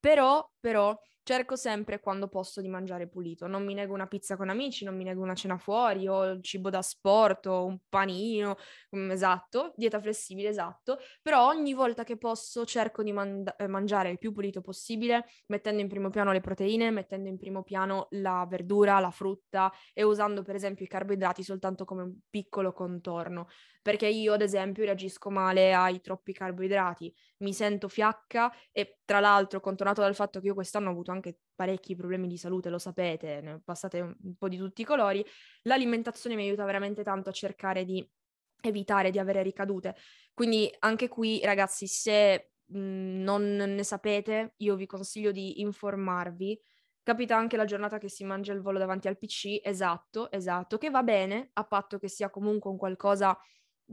però, però Cerco sempre quando posso di mangiare pulito, non mi nego una pizza con amici, non mi nego una cena fuori o il cibo da sport o un panino, mm, esatto, dieta flessibile, esatto, però ogni volta che posso cerco di manda- eh, mangiare il più pulito possibile, mettendo in primo piano le proteine, mettendo in primo piano la verdura, la frutta e usando per esempio i carboidrati soltanto come un piccolo contorno, perché io ad esempio reagisco male ai troppi carboidrati, mi sento fiacca e tra l'altro contornato dal fatto che io quest'anno ho avuto anche parecchi problemi di salute, lo sapete, ne ho passate un, un po' di tutti i colori, l'alimentazione mi aiuta veramente tanto a cercare di evitare di avere ricadute. Quindi anche qui, ragazzi, se mh, mhmm, non ne sapete, io vi consiglio di informarvi. Capita anche la giornata che si mangia il volo davanti al PC, esatto, esatto, che va bene, a patto che sia comunque un qualcosa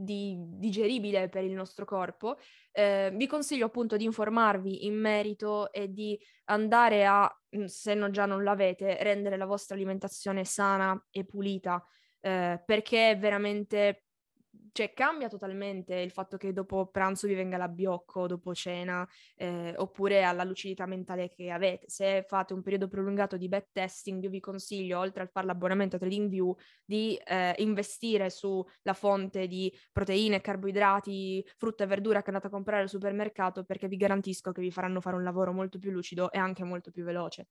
di, digeribile per il nostro corpo, eh, vi consiglio appunto di informarvi in merito e di andare a, mm, se non già non l'avete, rendere la vostra alimentazione sana e pulita, eh, perché veramente cioè, cambia totalmente il fatto che dopo pranzo vi venga l'abbiocco, dopo cena, eh, oppure alla lucidità mentale che avete. Se fate un periodo prolungato di bad testing, io vi consiglio, oltre al fare l'abbonamento a TradingView, di eh, investire sulla fonte di proteine, carboidrati, frutta e verdura che andate a comprare al supermercato, perché vi garantisco che vi faranno fare un lavoro molto più lucido e anche molto più veloce.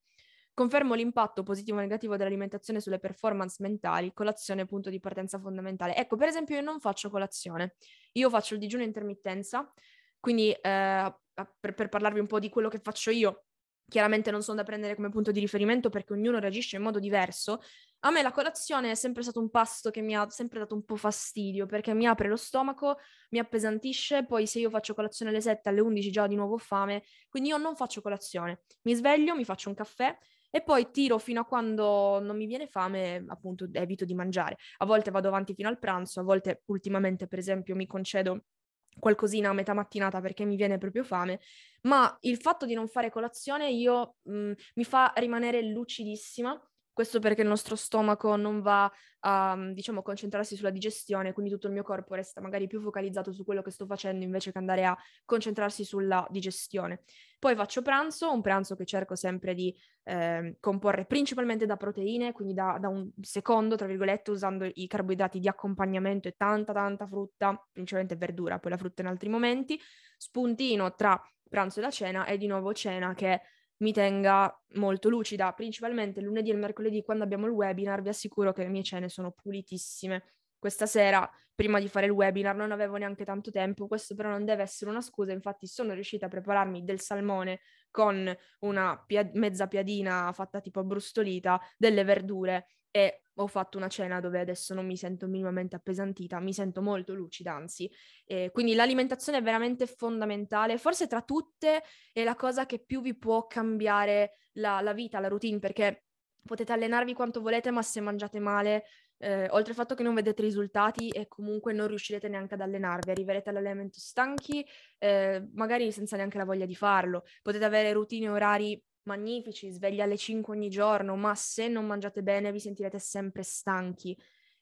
Confermo l'impatto positivo o negativo dell'alimentazione sulle performance mentali, colazione punto di partenza fondamentale. Ecco, per esempio io non faccio colazione, io faccio il digiuno intermittenza, quindi eh, per, per parlarvi un po' di quello che faccio io, chiaramente non sono da prendere come punto di riferimento perché ognuno reagisce in modo diverso. A me la colazione è sempre stato un pasto che mi ha sempre dato un po' fastidio perché mi apre lo stomaco, mi appesantisce, poi se io faccio colazione alle 7, alle 11 già ho di nuovo fame, quindi io non faccio colazione. Mi sveglio, mi faccio un caffè, e poi tiro fino a quando non mi viene fame, appunto evito di mangiare. A volte vado avanti fino al pranzo, a volte ultimamente per esempio mi concedo qualcosina a metà mattinata perché mi viene proprio fame, ma il fatto di non fare colazione io, mh, mi fa rimanere lucidissima questo perché il nostro stomaco non va a, mm, diciamo, concentrarsi sulla digestione, quindi tutto il mio corpo resta magari più focalizzato su quello che sto facendo invece che andare a concentrarsi sulla digestione. Poi faccio pranzo, un pranzo che cerco sempre di eh, comporre principalmente da proteine, quindi da, da un secondo, tra virgolette, usando i carboidrati di accompagnamento e tanta, tanta frutta, principalmente verdura, poi la frutta in altri momenti, spuntino tra pranzo e la cena e di nuovo cena che mi tenga molto lucida. Principalmente lunedì e mercoledì, quando abbiamo il webinar, vi assicuro che le mie cene sono pulitissime. Questa sera, prima di fare il webinar, non avevo neanche tanto tempo, questo però non deve essere una scusa, infatti sono riuscita a prepararmi del salmone con una pia- mezza piadina fatta tipo brustolita, delle verdure e ho fatto una cena dove adesso non mi sento minimamente appesantita, mi sento molto lucida, anzi. Eh, quindi l'alimentazione è veramente fondamentale, forse tra tutte è la cosa che più vi può cambiare la, la vita, la routine, perché potete allenarvi quanto volete, ma se mangiate male, eh, oltre al fatto che non vedete risultati e comunque non riuscirete neanche ad allenarvi, arriverete all'allenamento stanchi, eh, magari senza neanche la voglia di farlo. Potete avere routine e orari magnifici, sveglia alle 5 ogni giorno, ma se non mangiate bene vi sentirete sempre stanchi.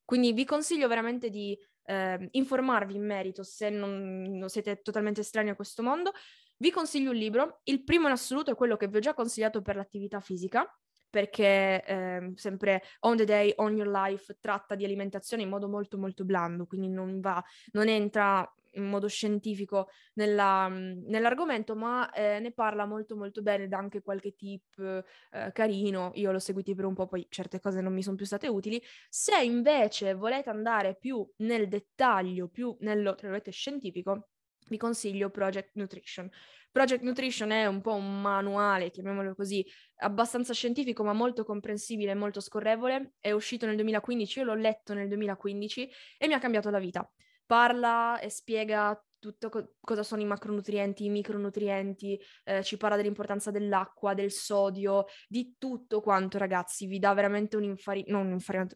Quindi vi consiglio veramente di eh, informarvi in merito se non, non siete totalmente estranei a questo mondo. Vi consiglio un libro, il primo in assoluto è quello che vi ho già consigliato per l'attività fisica, perché eh, sempre On the Day, On Your Life tratta di alimentazione in modo molto molto blando, quindi non, va, non entra in modo scientifico nella, nell'argomento, ma eh, ne parla molto molto bene, dà anche qualche tip eh, carino, io l'ho seguito per un po', poi certe cose non mi sono più state utili. Se invece volete andare più nel dettaglio, più nello, tra virgolette, scientifico, vi consiglio Project Nutrition. Project Nutrition è un po' un manuale, chiamiamolo così, abbastanza scientifico ma molto comprensibile e molto scorrevole. È uscito nel 2015, io l'ho letto nel 2015 e mi ha cambiato la vita parla e spiega tutto co- cosa sono i macronutrienti, i micronutrienti, eh, ci parla dell'importanza dell'acqua, del sodio, di tutto quanto ragazzi, vi dà veramente un'infarinatura, non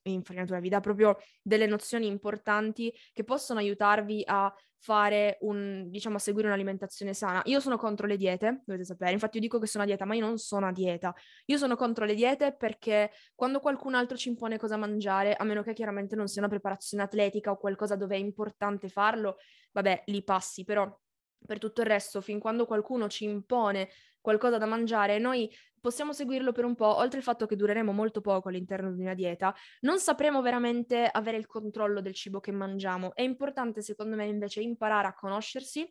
un'infarinatura, vi dà proprio delle nozioni importanti che possono aiutarvi a fare un, diciamo, seguire un'alimentazione sana. Io sono contro le diete, dovete sapere, infatti io dico che sono a dieta, ma io non sono a dieta. Io sono contro le diete perché quando qualcun altro ci impone cosa mangiare, a meno che chiaramente non sia una preparazione atletica o qualcosa dove è importante farlo, vabbè, li passi, però per tutto il resto, fin quando qualcuno ci impone qualcosa da mangiare, noi possiamo seguirlo per un po', oltre al fatto che dureremo molto poco all'interno di una dieta, non sapremo veramente avere il controllo del cibo che mangiamo. È importante, secondo me, invece imparare a conoscersi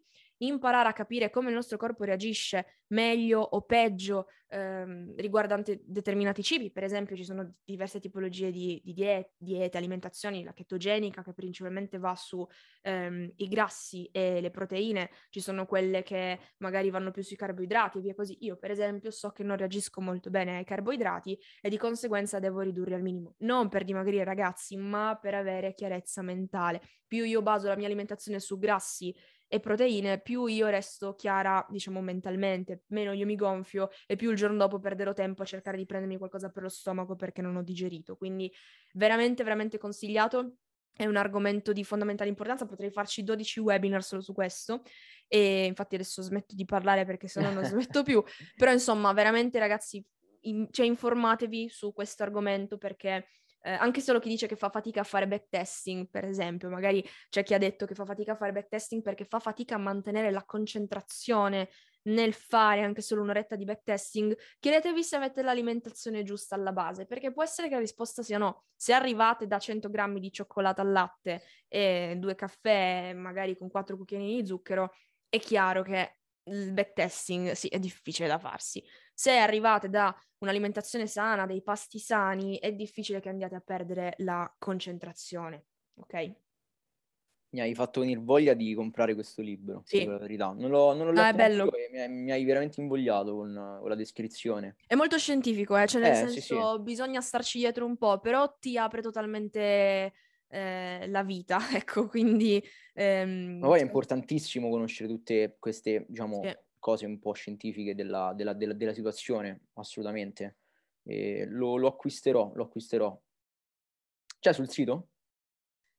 imparare a capire come il nostro corpo reagisce meglio o peggio ehm, riguardante determinati cibi, per esempio ci sono diverse tipologie di, di diet, diete, alimentazioni, la chetogenica che principalmente va sui ehm, grassi e le proteine, ci sono quelle che magari vanno più sui carboidrati e via così. Io per esempio so che non reagisco molto bene ai carboidrati e di conseguenza devo ridurli al minimo, non per dimagrire ragazzi, ma per avere chiarezza mentale. Più io baso la mia alimentazione su grassi e proteine, più io resto chiara, diciamo, mentalmente, meno io mi gonfio e più il giorno dopo perderò tempo a cercare di prendermi qualcosa per lo stomaco perché non ho digerito. Quindi veramente, veramente consigliato. È un argomento di fondamentale importanza, potrei farci 12 webinar solo su questo e infatti adesso smetto di parlare perché se no non smetto più, però insomma veramente ragazzi in, cioè informatevi su questo argomento perché eh, anche solo chi dice che fa fatica a fare backtesting, per esempio, magari c'è chi ha detto che fa fatica a fare backtesting perché fa fatica a mantenere la concentrazione nel fare anche solo un'oretta di backtesting, chiedetevi se avete l'alimentazione giusta alla base, perché può essere che la risposta sia no. Se arrivate da 100 grammi di cioccolata al latte e due caffè, magari con quattro cucchiaini di zucchero, è chiaro che il backtesting sì, è difficile da farsi se arrivate da un'alimentazione sana, dei pasti sani, è difficile che andiate a perdere la concentrazione, ok? Mi hai fatto venire voglia di comprare questo libro, sì. per la verità. Non l'ho, non l'ho ah, letto è bello. Mi hai, mi, hai veramente invogliato con, con, la descrizione. È molto scientifico, eh? cioè nel eh, senso sì, sì. bisogna starci dietro un po', però ti apre totalmente eh, la vita, ecco, quindi... Ehm... Ma poi è cioè importantissimo conoscere tutte queste, diciamo... Sì cose un po' scientifiche della, della, della, della situazione, assolutamente. Lo, lo, acquisterò, lo acquisterò. C'è sul sito?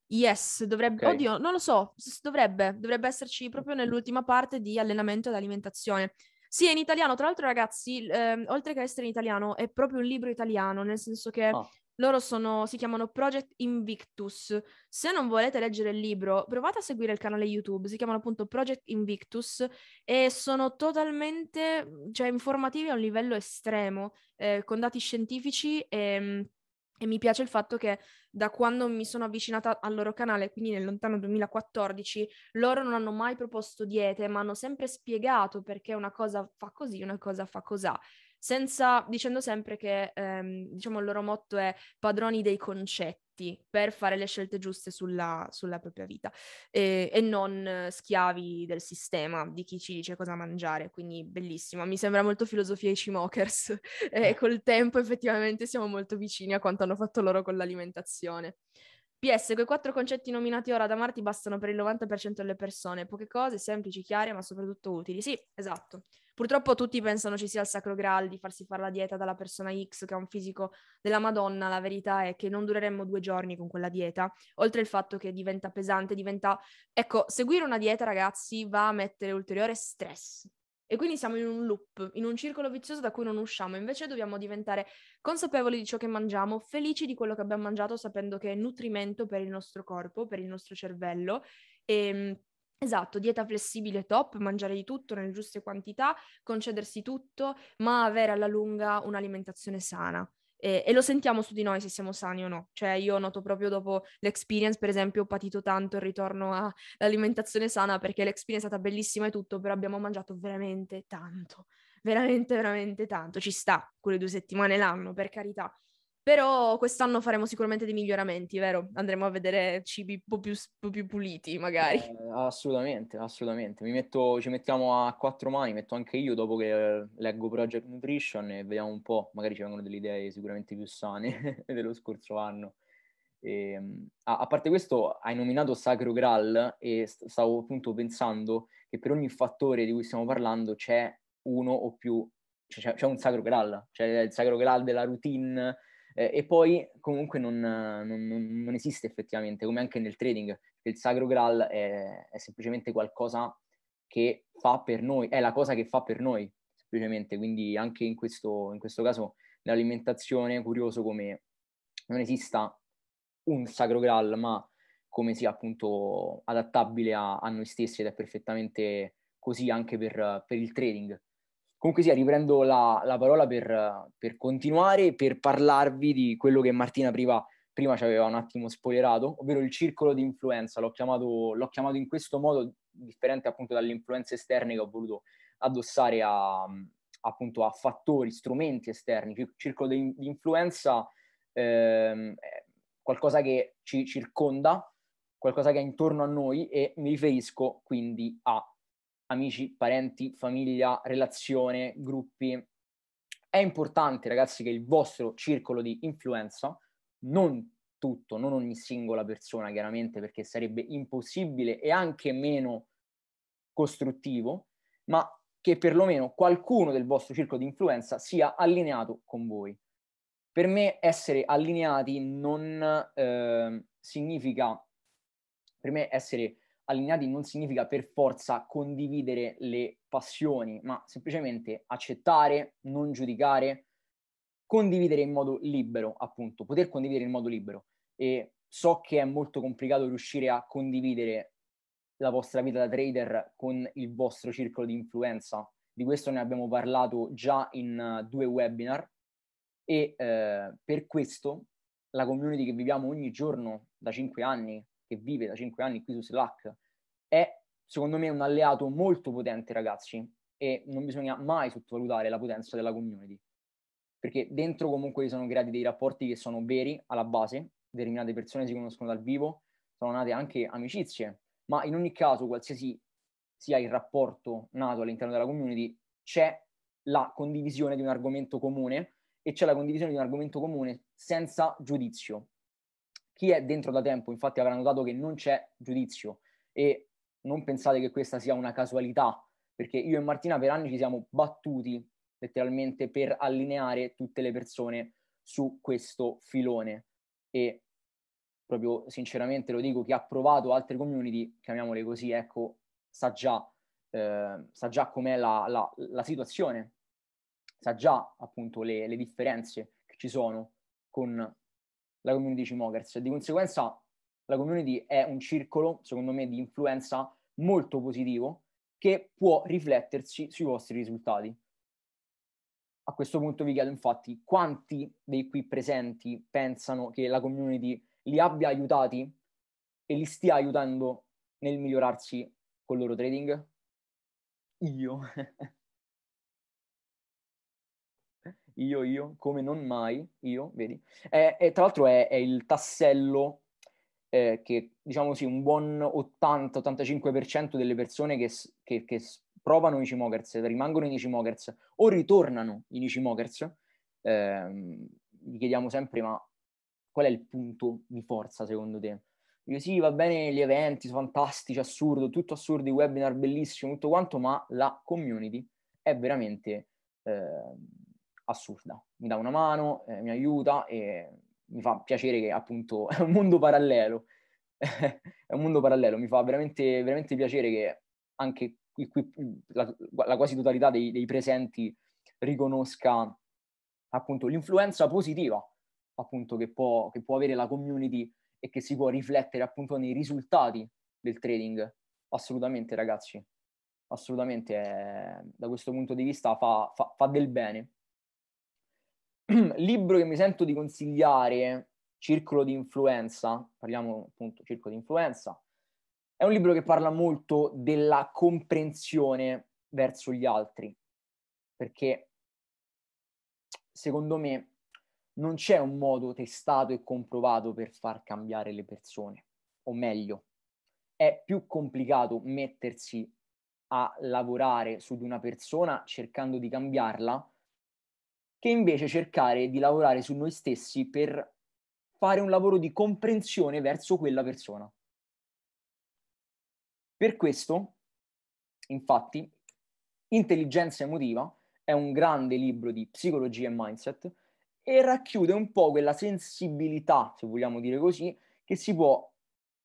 Yes, dovrebbe, okay. oddio, non lo so, dovrebbe, dovrebbe esserci proprio nell'ultima parte di allenamento ed alimentazione. Sì, è in italiano. Tra l'altro, ragazzi, eh, oltre che essere in italiano, è proprio un libro italiano, nel senso che ah. Loro sono, si chiamano Project Invictus. Se non volete leggere il libro, provate a seguire il canale YouTube. Si chiamano appunto Project Invictus e sono totalmente cioè, informativi a un livello estremo, eh, con dati scientifici e, ehm, e mi piace il fatto che da quando mi sono avvicinata al loro canale, quindi nel lontano 2014, loro non hanno mai proposto diete, ma hanno sempre spiegato perché una cosa fa così, una cosa fa cosà senza, dicendo sempre che ehm, diciamo il loro motto è padroni dei concetti per fare le scelte giuste sulla, sulla propria vita e, e, non schiavi del sistema, di chi ci dice cosa mangiare, quindi bellissimo, mi sembra molto filosofia i cimokers e eh. col tempo effettivamente siamo molto vicini a quanto hanno fatto loro con l'alimentazione. PS, quei quattro concetti nominati ora da Marti bastano per il 90% delle persone. Poche cose, semplici, chiare, ma soprattutto utili. Sì, esatto. Purtroppo tutti pensano ci sia il sacro graal di farsi fare la dieta dalla persona X che ha un fisico della Madonna. La verità è che non dureremmo due giorni con quella dieta. Oltre il fatto che diventa pesante, diventa... Ecco, seguire una dieta, ragazzi, va a mettere ulteriore stress e quindi siamo in un loop, in un circolo vizioso da cui non usciamo. Invece dobbiamo diventare consapevoli di ciò che mangiamo, felici di quello che abbiamo mangiato, sapendo che è nutrimento per il nostro corpo, per il nostro cervello. E, ehm, Esatto, dieta flessibile top, mangiare di tutto nelle giuste quantità, concedersi tutto, ma avere alla lunga un'alimentazione sana e, e, lo sentiamo su di noi se siamo sani o no. Cioè io noto proprio dopo l'experience, per esempio, ho patito tanto il ritorno all'alimentazione sana perché l'experience è stata bellissima e tutto, però abbiamo mangiato veramente tanto, veramente, veramente tanto. Ci sta quelle due settimane l'anno, per carità. Però quest'anno faremo sicuramente dei miglioramenti, vero? Andremo a vedere cibi un po' più, po più puliti, magari. Eh, assolutamente, assolutamente. Metto, ci mettiamo a quattro mani, metto anche io dopo che eh, leggo Project Nutrition e vediamo un po', magari ci vengono delle idee sicuramente più sane dello scorso anno. E, ehm, a, a, parte questo, hai nominato Sacro Graal e stavo appunto pensando che per ogni fattore di cui stiamo parlando c'è uno o più, cioè, c'è, c'è un Sacro Graal, cioè il Sacro Graal della routine eh, e poi comunque non, non, non, esiste effettivamente, come anche nel trading, il Sacro Graal è, è, semplicemente qualcosa che fa per noi, è la cosa che fa per noi, semplicemente. Quindi anche in questo, in questo caso l'alimentazione, curioso come non esista un Sacro Graal, ma come sia appunto adattabile a, a noi stessi ed è perfettamente così anche per, per il trading Comunque sia, riprendo la, la parola per, per, continuare, per parlarvi di quello che Martina prima, prima, ci aveva un attimo spoilerato, ovvero il circolo di influenza. L'ho chiamato, l'ho chiamato in questo modo, differente appunto dalle influenze esterne che ho voluto addossare a, appunto a fattori, strumenti esterni. Il circolo di, di influenza ehm, è qualcosa che ci circonda, qualcosa che è intorno a noi e mi riferisco quindi a amici, parenti, famiglia, relazione, gruppi. È importante, ragazzi, che il vostro circolo di influenza, non tutto, non ogni singola persona, chiaramente, perché sarebbe impossibile e anche meno costruttivo, ma che perlomeno qualcuno del vostro circolo di influenza sia allineato con voi. Per me essere allineati non eh, significa, per me essere allineati non significa per forza condividere le passioni, ma semplicemente accettare, non giudicare, condividere in modo libero, appunto, poter condividere in modo libero. E so che è molto complicato riuscire a condividere la vostra vita da trader con il vostro circolo di influenza. Di questo ne abbiamo parlato già in eh, due webinar e eh, per questo la community che viviamo ogni giorno da cinque anni che vive da 5 anni qui su Slack, è secondo me un alleato molto potente, ragazzi, e non bisogna mai sottovalutare la potenza della community, perché dentro comunque si sono creati dei rapporti che sono veri alla base, determinate persone si conoscono dal vivo, sono nate anche amicizie, ma in ogni caso, qualsiasi sia il rapporto nato all'interno della community, c'è la condivisione di un argomento comune e c'è la condivisione di un argomento comune senza giudizio, chi è dentro da tempo infatti avrà notato che non c'è giudizio e non pensate che questa sia una casualità, perché io e Martina per anni ci siamo battuti letteralmente per allineare tutte le persone su questo filone e proprio sinceramente lo dico chi ha provato altre community, chiamiamole così, ecco, sa già, eh, sa già com'è la, la, la, situazione, sa già appunto le, le differenze che ci sono con la community Chimokers. Cioè, di conseguenza la community è un circolo, secondo me, di influenza molto positivo che può riflettersi sui vostri risultati. A questo punto vi chiedo infatti quanti dei qui presenti pensano che la community li abbia aiutati e li stia aiutando nel migliorarsi col loro trading? Io. io, io, come non mai, io, vedi? Eh, e tra l'altro è, è il tassello eh, che, diciamo sì, un buon 80-85% delle persone che, che, che provano i Cimogerz, rimangono in Cimogerz o ritornano in Cimogerz, eh, gli chiediamo sempre ma qual è il punto di forza secondo te? Io sì, va bene gli eventi, sono fantastici, assurdo, tutto assurdo, i webinar bellissimo, tutto quanto, ma la community è veramente... Eh, assurda. Mi dà una mano, eh, mi aiuta e mi fa piacere che appunto è un mondo parallelo. è un mondo parallelo, mi fa veramente, veramente piacere che anche qui, la, la, quasi totalità dei, dei presenti riconosca appunto l'influenza positiva appunto che può, che può avere la community e che si può riflettere appunto nei risultati del trading. Assolutamente ragazzi, assolutamente eh, da questo punto di vista fa, fa, fa del bene, libro che mi sento di consigliare, Circolo di Influenza, parliamo appunto Circolo di Influenza, è un libro che parla molto della comprensione verso gli altri, perché secondo me non c'è un modo testato e comprovato per far cambiare le persone, o meglio, è più complicato mettersi a lavorare su di una persona cercando di cambiarla che invece cercare di lavorare su noi stessi per fare un lavoro di comprensione verso quella persona. Per questo, infatti, Intelligenza emotiva è un grande libro di psicologia e mindset e racchiude un po' quella sensibilità, se vogliamo dire così, che si può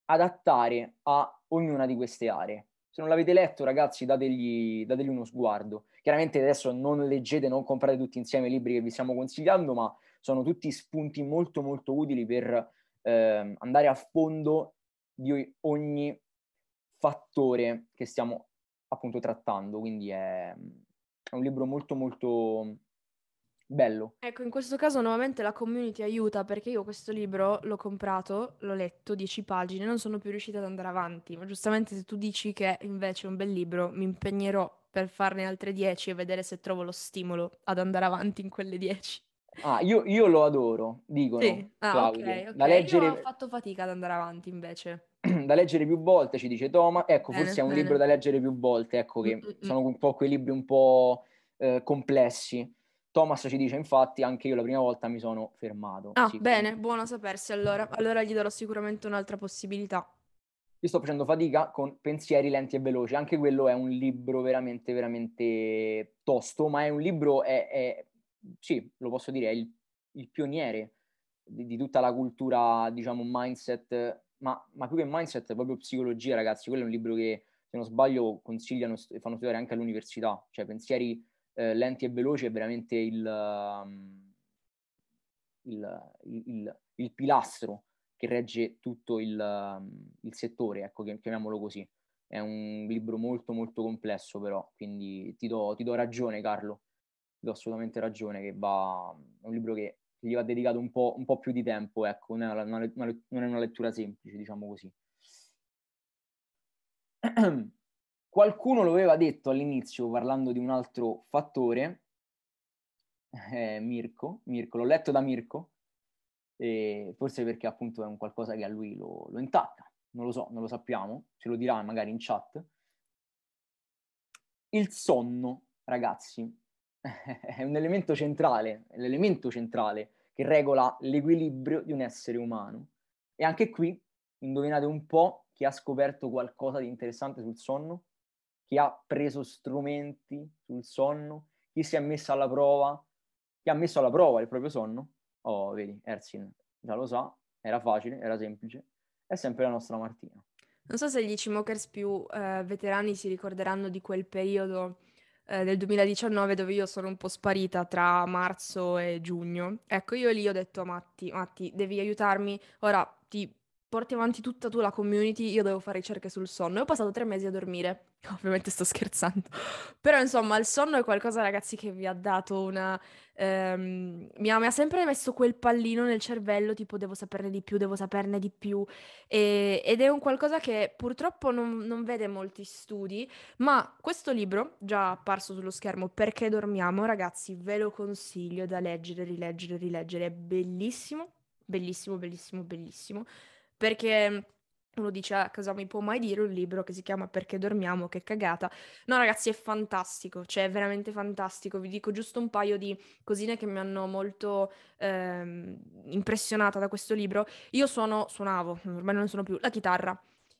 adattare a ognuna di queste aree. Se non l'avete letto, ragazzi, dategli, dategli uno sguardo. Chiaramente adesso non leggete, non comprate tutti insieme i libri che vi stiamo consigliando, ma sono tutti spunti molto molto utili per eh, andare a fondo di ogni fattore che stiamo appunto trattando, quindi è, è un libro molto molto bello. Ecco, in questo caso nuovamente la community aiuta perché io questo libro l'ho comprato, l'ho letto, 10 pagine, non sono più riuscita ad andare avanti, ma giustamente se tu dici che invece è un bel libro, mi impegnerò per farne altre 10 e vedere se trovo lo stimolo ad andare avanti in quelle 10. Ah, io, io lo adoro, dicono. Sì. Ah, okay, okay. Da leggere... Io ho fatto fatica ad andare avanti invece. da leggere più volte, ci dice Toma. Ecco, bene, eh, forse è un bene. libro da leggere più volte, ecco che Mm-mm. sono un po' quei libri un po' eh, complessi. Thomas ci dice infatti anche io la prima volta mi sono fermato. Ah, sì, bene, quindi. buono sapersi allora. Allora gli darò sicuramente un'altra possibilità io sto facendo fatica con pensieri lenti e veloci, anche quello è un libro veramente, veramente tosto, ma è un libro, è, è sì, lo posso dire, è il, il pioniere di, di, tutta la cultura, diciamo, mindset, ma, ma più che mindset, proprio psicologia, ragazzi, quello è un libro che, se non sbaglio, consigliano e fanno studiare anche all'università, cioè pensieri eh, lenti e veloci è veramente il, um, il, il pilastro che regge tutto il... Um, il settore, ecco, chiamiamolo così. È un libro molto molto complesso però, quindi ti do, ti do ragione Carlo, ti do assolutamente ragione che va, è un libro che gli va dedicato un po', un po più di tempo, ecco, non è una, una, non è una lettura semplice, diciamo così. Qualcuno lo aveva detto all'inizio parlando di un altro fattore, eh, Mirko, Mirko, l'ho letto da Mirko, forse perché appunto è un qualcosa che a lui lo, lo intacca non lo so, non lo sappiamo, ce lo dirà magari in chat. Il sonno, ragazzi, è un elemento centrale, è l'elemento centrale che regola l'equilibrio di un essere umano. E anche qui, indovinate un po' chi ha scoperto qualcosa di interessante sul sonno, chi ha preso strumenti sul sonno, chi si è messo alla prova, chi ha messo alla prova il proprio sonno. Oh, vedi, Erzin già lo sa, era facile, era semplice è sempre la nostra Martina. Non so se gli Chimokers più eh, veterani si ricorderanno di quel periodo eh, del 2019 dove io sono un po' sparita tra marzo e giugno. Ecco, io lì ho detto a Matti, Matti, devi aiutarmi, ora ti porti avanti tutta tu la community, io devo fare ricerche sul sonno. E ho passato tre mesi a dormire. Ovviamente sto scherzando, però insomma il sonno è qualcosa ragazzi che vi ha dato una... Ehm, mi, ha, mi, ha, sempre messo quel pallino nel cervello tipo devo saperne di più, devo saperne di più e, ed è un qualcosa che purtroppo non, non vede molti studi, ma questo libro già apparso sullo schermo Perché dormiamo ragazzi ve lo consiglio da leggere, rileggere, rileggere, è bellissimo, bellissimo, bellissimo, bellissimo perché uno dice, ah, cosa mi può mai dire un libro che si chiama Perché dormiamo, che cagata. No ragazzi, è fantastico, cioè è veramente fantastico. Vi dico giusto un paio di cosine che mi hanno molto ehm, impressionata da questo libro. Io suono, suonavo, ormai non sono più, la chitarra.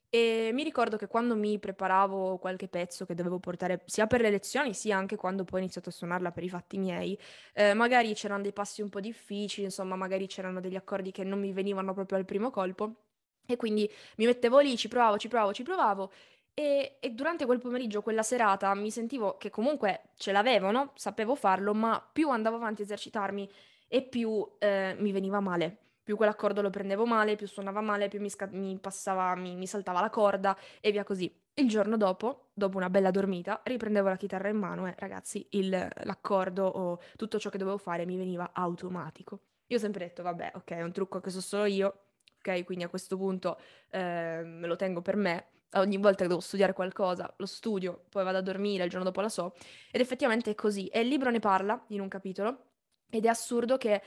E mi ricordo che quando mi preparavo qualche pezzo che dovevo portare sia per le lezioni sia anche quando poi ho iniziato a suonarla per i fatti miei, eh, magari c'erano dei passi un po' difficili, insomma magari c'erano degli accordi che non mi venivano proprio al primo colpo e quindi mi mettevo lì, ci provavo, ci provavo, ci provavo. E, e, durante quel pomeriggio, quella serata, mi sentivo che comunque ce l'avevo, no? Sapevo farlo, ma più andavo avanti a esercitarmi e più eh, mi veniva male. Più quell'accordo lo prendevo male, più suonava male, più mi, sca- mi passava, mi, mi saltava la corda e via così. Il giorno dopo, dopo una bella dormita, riprendevo la chitarra in mano e ragazzi, il, l'accordo o tutto ciò che dovevo fare mi veniva automatico. Io ho sempre detto, vabbè, ok, è un trucco che so solo io, ok? Quindi a questo punto eh, me lo tengo per me, ogni volta che devo studiare qualcosa lo studio, poi vado a dormire, il giorno dopo la so, ed effettivamente è così. E il libro ne parla in un capitolo ed è assurdo che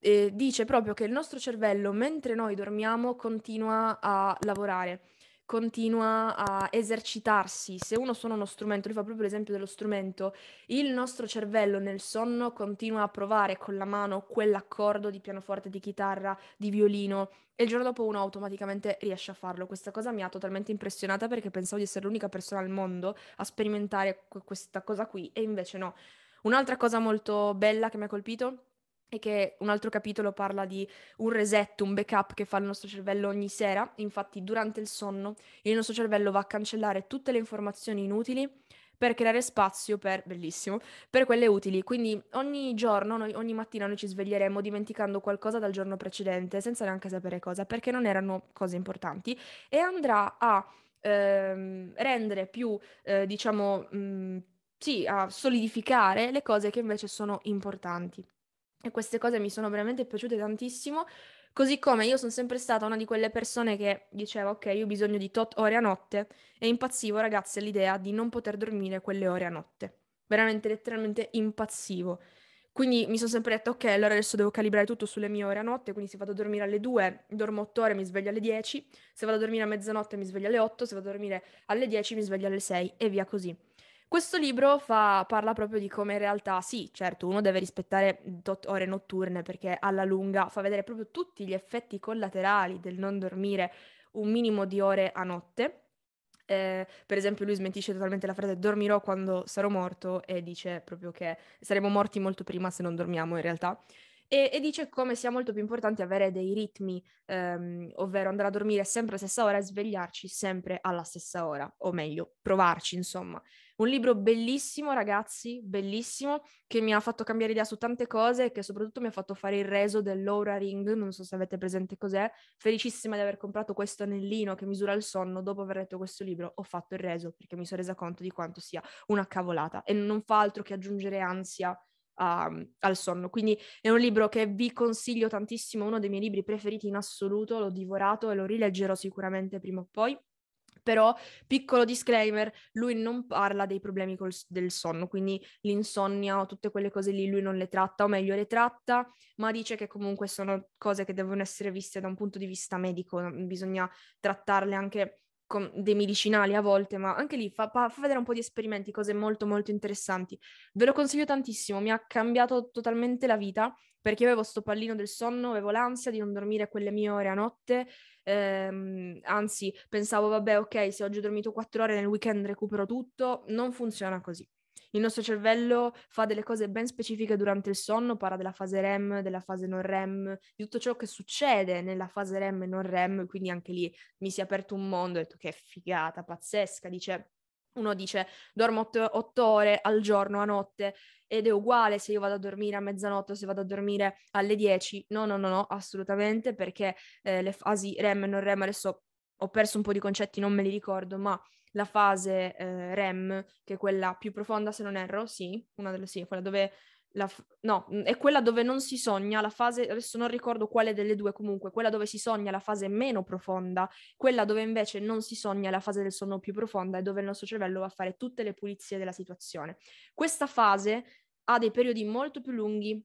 eh, dice proprio che il nostro cervello, mentre noi dormiamo, continua a lavorare continua a esercitarsi. Se uno suona uno strumento, lui fa proprio l'esempio dello strumento, il nostro cervello nel sonno continua a provare con la mano quell'accordo di pianoforte, di chitarra, di violino e il giorno dopo uno automaticamente riesce a farlo. Questa cosa mi ha totalmente impressionata perché pensavo di essere l'unica persona al mondo a sperimentare questa cosa qui e invece no. Un'altra cosa molto bella che mi ha colpito e che un altro capitolo parla di un reset, un backup che fa il nostro cervello ogni sera. Infatti, durante il sonno, il nostro cervello va a cancellare tutte le informazioni inutili per creare spazio per, bellissimo, per quelle utili. Quindi ogni giorno, noi, ogni mattina noi ci sveglieremo dimenticando qualcosa dal giorno precedente, senza neanche sapere cosa, perché non erano cose importanti, e andrà a ehm, rendere più, eh, diciamo, mh, mm, sì, a solidificare le cose che invece sono importanti e queste cose mi sono veramente piaciute tantissimo. Così come io sono sempre stata una di quelle persone che diceva ok, io ho bisogno di tot ore a notte e impazzivo ragazzi all'idea di non poter dormire quelle ore a notte. Veramente, letteralmente impazzivo. Quindi mi sono sempre detto ok, allora adesso devo calibrare tutto sulle mie ore a notte, quindi se vado a dormire alle 2, dormo 8 ore, mi sveglio alle 10, se vado a dormire a mezzanotte mi sveglio alle 8, se vado a dormire alle 10 mi sveglio alle 6 e via così. Questo libro fa, parla proprio di come in realtà, sì, certo, uno deve rispettare tot- ore notturne perché alla lunga fa vedere proprio tutti gli effetti collaterali del non dormire un minimo di ore a notte. Eh, per esempio, lui smentisce totalmente la frase dormirò quando sarò morto e dice proprio che saremo morti molto prima se non dormiamo in realtà. E, e dice come sia molto più importante avere dei ritmi, ehm, ovvero andare a dormire sempre alla stessa ora e svegliarci sempre alla stessa ora, o meglio, provarci, insomma. Un libro bellissimo, ragazzi, bellissimo, che mi ha fatto cambiare idea su tante cose e che soprattutto mi ha fatto fare il reso dell'Aura Ring, non so se avete presente cos'è, felicissima di aver comprato questo anellino che misura il sonno, dopo aver letto questo libro ho fatto il reso perché mi sono resa conto di quanto sia una cavolata e non fa altro che aggiungere ansia a, um, al sonno. Quindi è un libro che vi consiglio tantissimo, uno dei miei libri preferiti in assoluto, l'ho divorato e lo rileggerò sicuramente prima o poi però piccolo disclaimer, lui non parla dei problemi col, del sonno, quindi l'insonnia o tutte quelle cose lì lui non le tratta, o meglio le tratta, ma dice che comunque sono cose che devono essere viste da un punto di vista medico, bisogna trattarle anche con dei medicinali a volte, ma anche lì fa, fa, vedere un po' di esperimenti, cose molto molto interessanti. Ve lo consiglio tantissimo, mi ha cambiato totalmente la vita perché io avevo sto pallino del sonno, avevo l'ansia di non dormire quelle mie ore a notte ehm, anzi pensavo vabbè ok se oggi ho dormito quattro ore nel weekend recupero tutto, non funziona così. Il nostro cervello fa delle cose ben specifiche durante il sonno, parla della fase REM, della fase non REM, di tutto ciò che succede nella fase REM e non REM, quindi anche lì mi si è aperto un mondo, ho detto che figata, pazzesca, dice uno dice dormo otto, 8 ore al giorno, a notte, ed è uguale se io vado a dormire a mezzanotte o se vado a dormire alle 10. No, no, no, no, assolutamente, perché eh, le fasi REM e non REM, adesso ho perso un po' di concetti, non me li ricordo, ma la fase eh, REM, che è quella più profonda se non erro, sì, una delle sì, quella dove F- no, mhmm, è quella dove non si sogna la fase, adesso non ricordo quale delle due comunque, quella dove si sogna la fase meno profonda, quella dove invece non si sogna la fase del sonno più profonda e dove il nostro cervello va a fare tutte le pulizie della situazione. Questa fase ha dei periodi molto più lunghi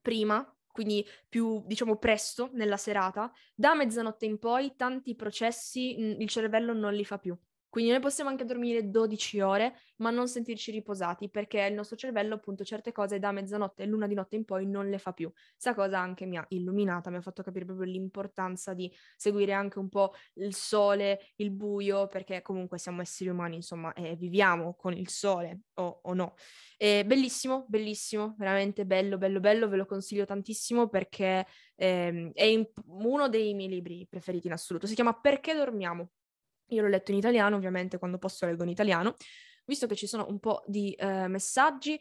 prima, quindi più diciamo presto nella serata, da mezzanotte in poi tanti processi mhmm, il cervello non li fa più quindi noi possiamo anche dormire 12 ore, ma non sentirci riposati perché il nostro cervello, appunto, certe cose da mezzanotte e l'una di notte in poi non le fa più. Sta cosa anche mi ha illuminata, mi ha fatto capire proprio l'importanza di seguire anche un po' il sole, il buio, perché comunque siamo esseri umani, insomma, e viviamo con il sole o, o no. Eh, bellissimo, bellissimo, veramente bello, bello, bello, ve lo consiglio tantissimo perché ehm, è uno dei miei libri preferiti in assoluto. Si chiama Perché dormiamo io l'ho letto in italiano, ovviamente quando posso leggo in italiano, visto che ci sono un po' di eh, messaggi.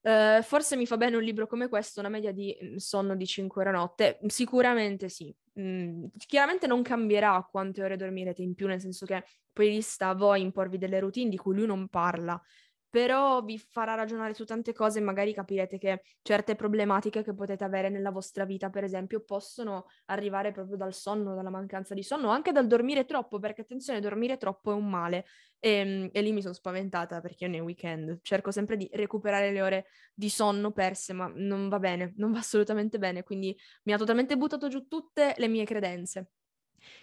Eh, forse mi fa bene un libro come questo, una media di mm, sonno di 5 ore a notte? Sicuramente sì. Mm, chiaramente non cambierà quante ore dormirete in più, nel senso che poi lì sta a voi imporvi delle routine di cui lui non parla, però vi farà ragionare su tante cose e magari capirete che certe problematiche che potete avere nella vostra vita, per esempio, possono arrivare proprio dal sonno, dalla mancanza di sonno, anche dal dormire troppo, perché attenzione, dormire troppo è un male. E, ehm, e lì mi sono spaventata perché io nei weekend cerco sempre di recuperare le ore di sonno perse, ma non va bene, non va assolutamente bene, quindi mi ha totalmente buttato giù tutte le mie credenze.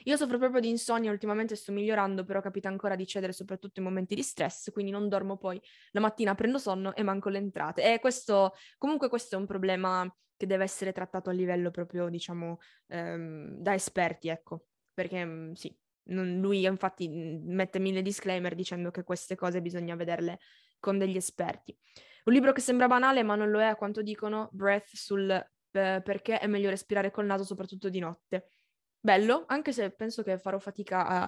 Io soffro proprio di insonnia ultimamente, sto migliorando, però capita ancora di cedere soprattutto in momenti di stress, quindi non dormo poi la mattina, prendo sonno e manco le entrate. E questo, comunque questo è un problema che deve essere trattato a livello proprio, diciamo, ehm, da esperti, ecco, perché mm, sì, non, lui infatti mm, mette mille disclaimer dicendo che queste cose bisogna vederle con degli esperti. Un libro che sembra banale ma non lo è a quanto dicono, Breath sul eh, perché è meglio respirare col naso soprattutto di notte bello, anche se penso che farò fatica a,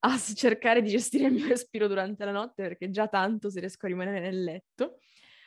a cercare di gestire il mio respiro durante la notte perché già tanto se riesco a rimanere nel letto.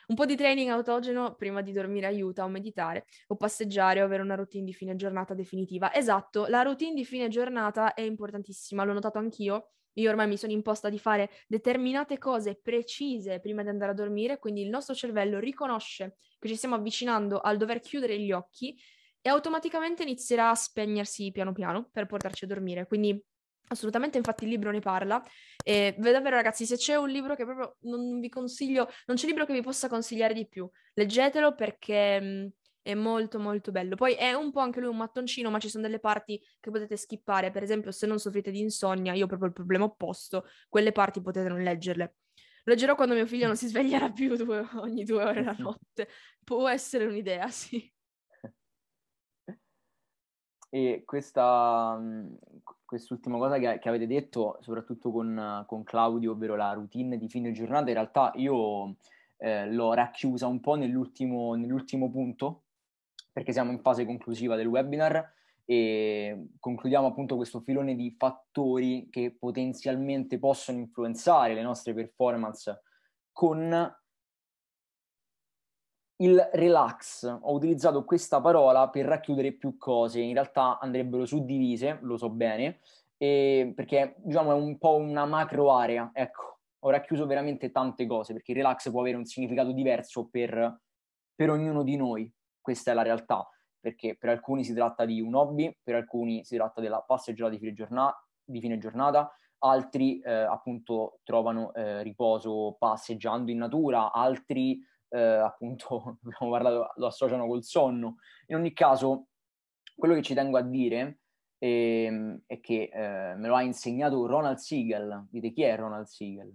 Un po' di training autogeno prima di dormire aiuta o meditare o passeggiare o avere una routine di fine giornata definitiva. Esatto, la routine di fine giornata è importantissima, l'ho notato anch'io. Io ormai mi sono imposta di fare determinate cose precise prima di andare a dormire, quindi il nostro cervello riconosce che ci stiamo avvicinando al dover chiudere gli occhi e automaticamente inizierà a spegnersi piano piano per portarci a dormire. Quindi Assolutamente, infatti il libro ne parla. E davvero ragazzi, se c'è un libro che proprio non vi consiglio, non c'è libro che vi possa consigliare di più, leggetelo perché mm, è molto molto bello. Poi è un po' anche lui un mattoncino, ma ci sono delle parti che potete skippare, per esempio se non soffrite di insonnia, io ho proprio il problema opposto, quelle parti potete non leggerle. leggerò quando mio figlio non si sveglierà più due, ogni due ore la notte, può essere un'idea, sì. E questa mm, quest'ultima cosa che, che, avete detto, soprattutto con, con, Claudio, ovvero la routine di fine giornata, in realtà io eh, l'ho racchiusa un po' nell'ultimo, nell'ultimo punto, perché siamo in fase conclusiva del webinar e concludiamo appunto questo filone di fattori che potenzialmente possono influenzare le nostre performance con il relax, ho utilizzato questa parola per racchiudere più cose, in realtà andrebbero suddivise, lo so bene, perché diciamo è un po' una macro area, ecco, ho racchiuso veramente tante cose, perché il relax può avere un significato diverso per, per ognuno di noi, questa è la realtà, perché per alcuni si tratta di un hobby, per alcuni si tratta della passeggiata di fine giornata, di fine giornata altri eh, appunto trovano eh, riposo passeggiando in natura, altri eh, appunto abbiamo parlato, lo associano col sonno. In ogni caso, quello che ci tengo a dire ehm, è, e che eh, me lo ha insegnato Ronald Siegel. Dite chi è Ronald Siegel?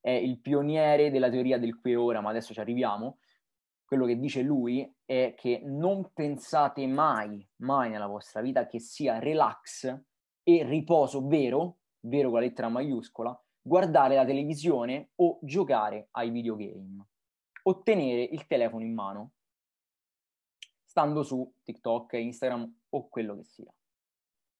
È il pioniere della teoria del qui e ora, ma adesso ci arriviamo. Quello che dice lui è che non pensate mai, mai nella vostra vita che sia relax e riposo vero, vero con la lettera maiuscola, guardare la televisione o giocare ai videogame ottenere il telefono in mano, stando su TikTok, Instagram o quello che sia.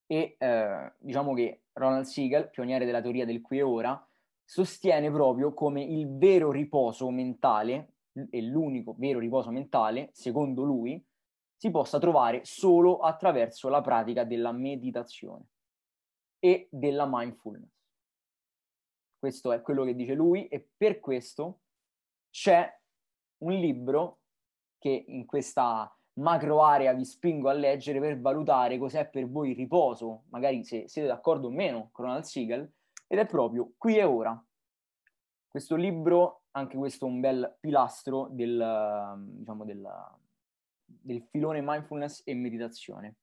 E eh, diciamo che Ronald Siegel, pioniere della teoria del qui e ora, sostiene proprio come il vero riposo mentale, e l'unico vero riposo mentale, secondo lui, si possa trovare solo attraverso la pratica della meditazione e della mindfulness. Questo è quello che dice lui e per questo c'è un libro che in questa macro area vi spingo a leggere per valutare cos'è per voi il riposo, magari se siete d'accordo o meno con Ronald Siegel, ed è proprio Qui e ora. Questo libro, anche questo è un bel pilastro del, diciamo del, del filone mindfulness e meditazione.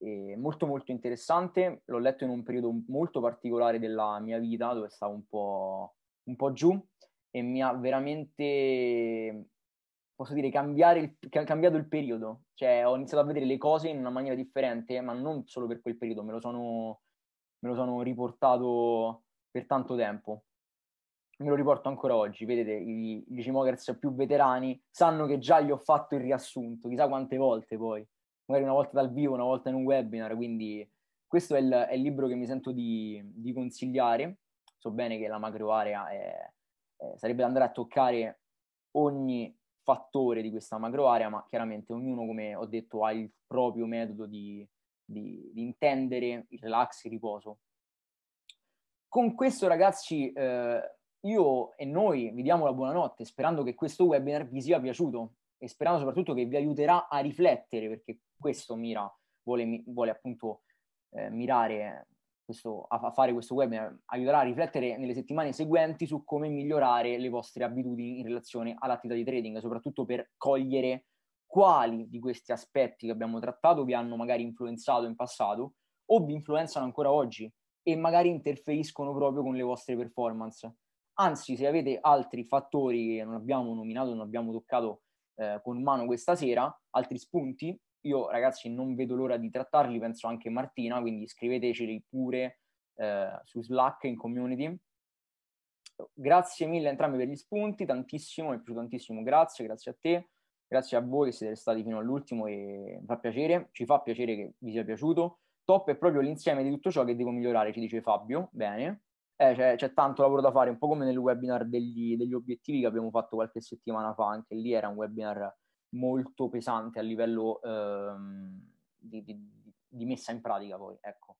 E molto molto interessante, l'ho letto in un periodo molto particolare della mia vita dove stavo un po', un po giù, e mi ha veramente, posso dire, il, cambiato il periodo. Cioè, ho iniziato a vedere le cose in una maniera differente, ma non solo per quel periodo, me lo sono, me lo sono riportato per tanto tempo. Me lo riporto ancora oggi, vedete, i, i Gmokers più veterani sanno che già gli ho fatto il riassunto, chissà quante volte poi, magari una volta dal vivo, una volta in un webinar, quindi questo è il, è il libro che mi sento di, di consigliare. So bene che la macroarea è, eh, sarebbe andare a toccare ogni fattore di questa macroarea, ma chiaramente ognuno, come ho detto, ha il proprio metodo di, di, di intendere il relax, il riposo. Con questo, ragazzi, eh, io e noi vi diamo la buonanotte, sperando che questo webinar vi sia piaciuto e sperando soprattutto che vi aiuterà a riflettere, perché questo mira, vuole, vuole appunto eh, mirare questo, a fare questo webinar aiuterà a riflettere nelle settimane seguenti su come migliorare le vostre abitudini in relazione all'attività di trading, soprattutto per cogliere quali di questi aspetti che abbiamo trattato vi hanno magari influenzato in passato o vi influenzano ancora oggi e magari interferiscono proprio con le vostre performance. Anzi, se avete altri fattori che non abbiamo nominato, non abbiamo toccato eh, con mano questa sera, altri spunti, io ragazzi non vedo l'ora di trattarli, penso anche Martina, quindi scriveteceli pure eh, su Slack in community. Grazie mille a entrambi per gli spunti, tantissimo, mi è piaciuto tantissimo, grazie, grazie a te, grazie a voi che siete stati fino all'ultimo e fa piacere, ci fa piacere che vi sia piaciuto. Top è proprio l'insieme di tutto ciò che devo migliorare, ci dice Fabio, bene. Eh, c'è, c'è, tanto lavoro da fare, un po' come nel webinar degli, degli obiettivi che abbiamo fatto qualche settimana fa, anche lì era un webinar molto pesante a livello ehm, di, di, di, messa in pratica poi, ecco.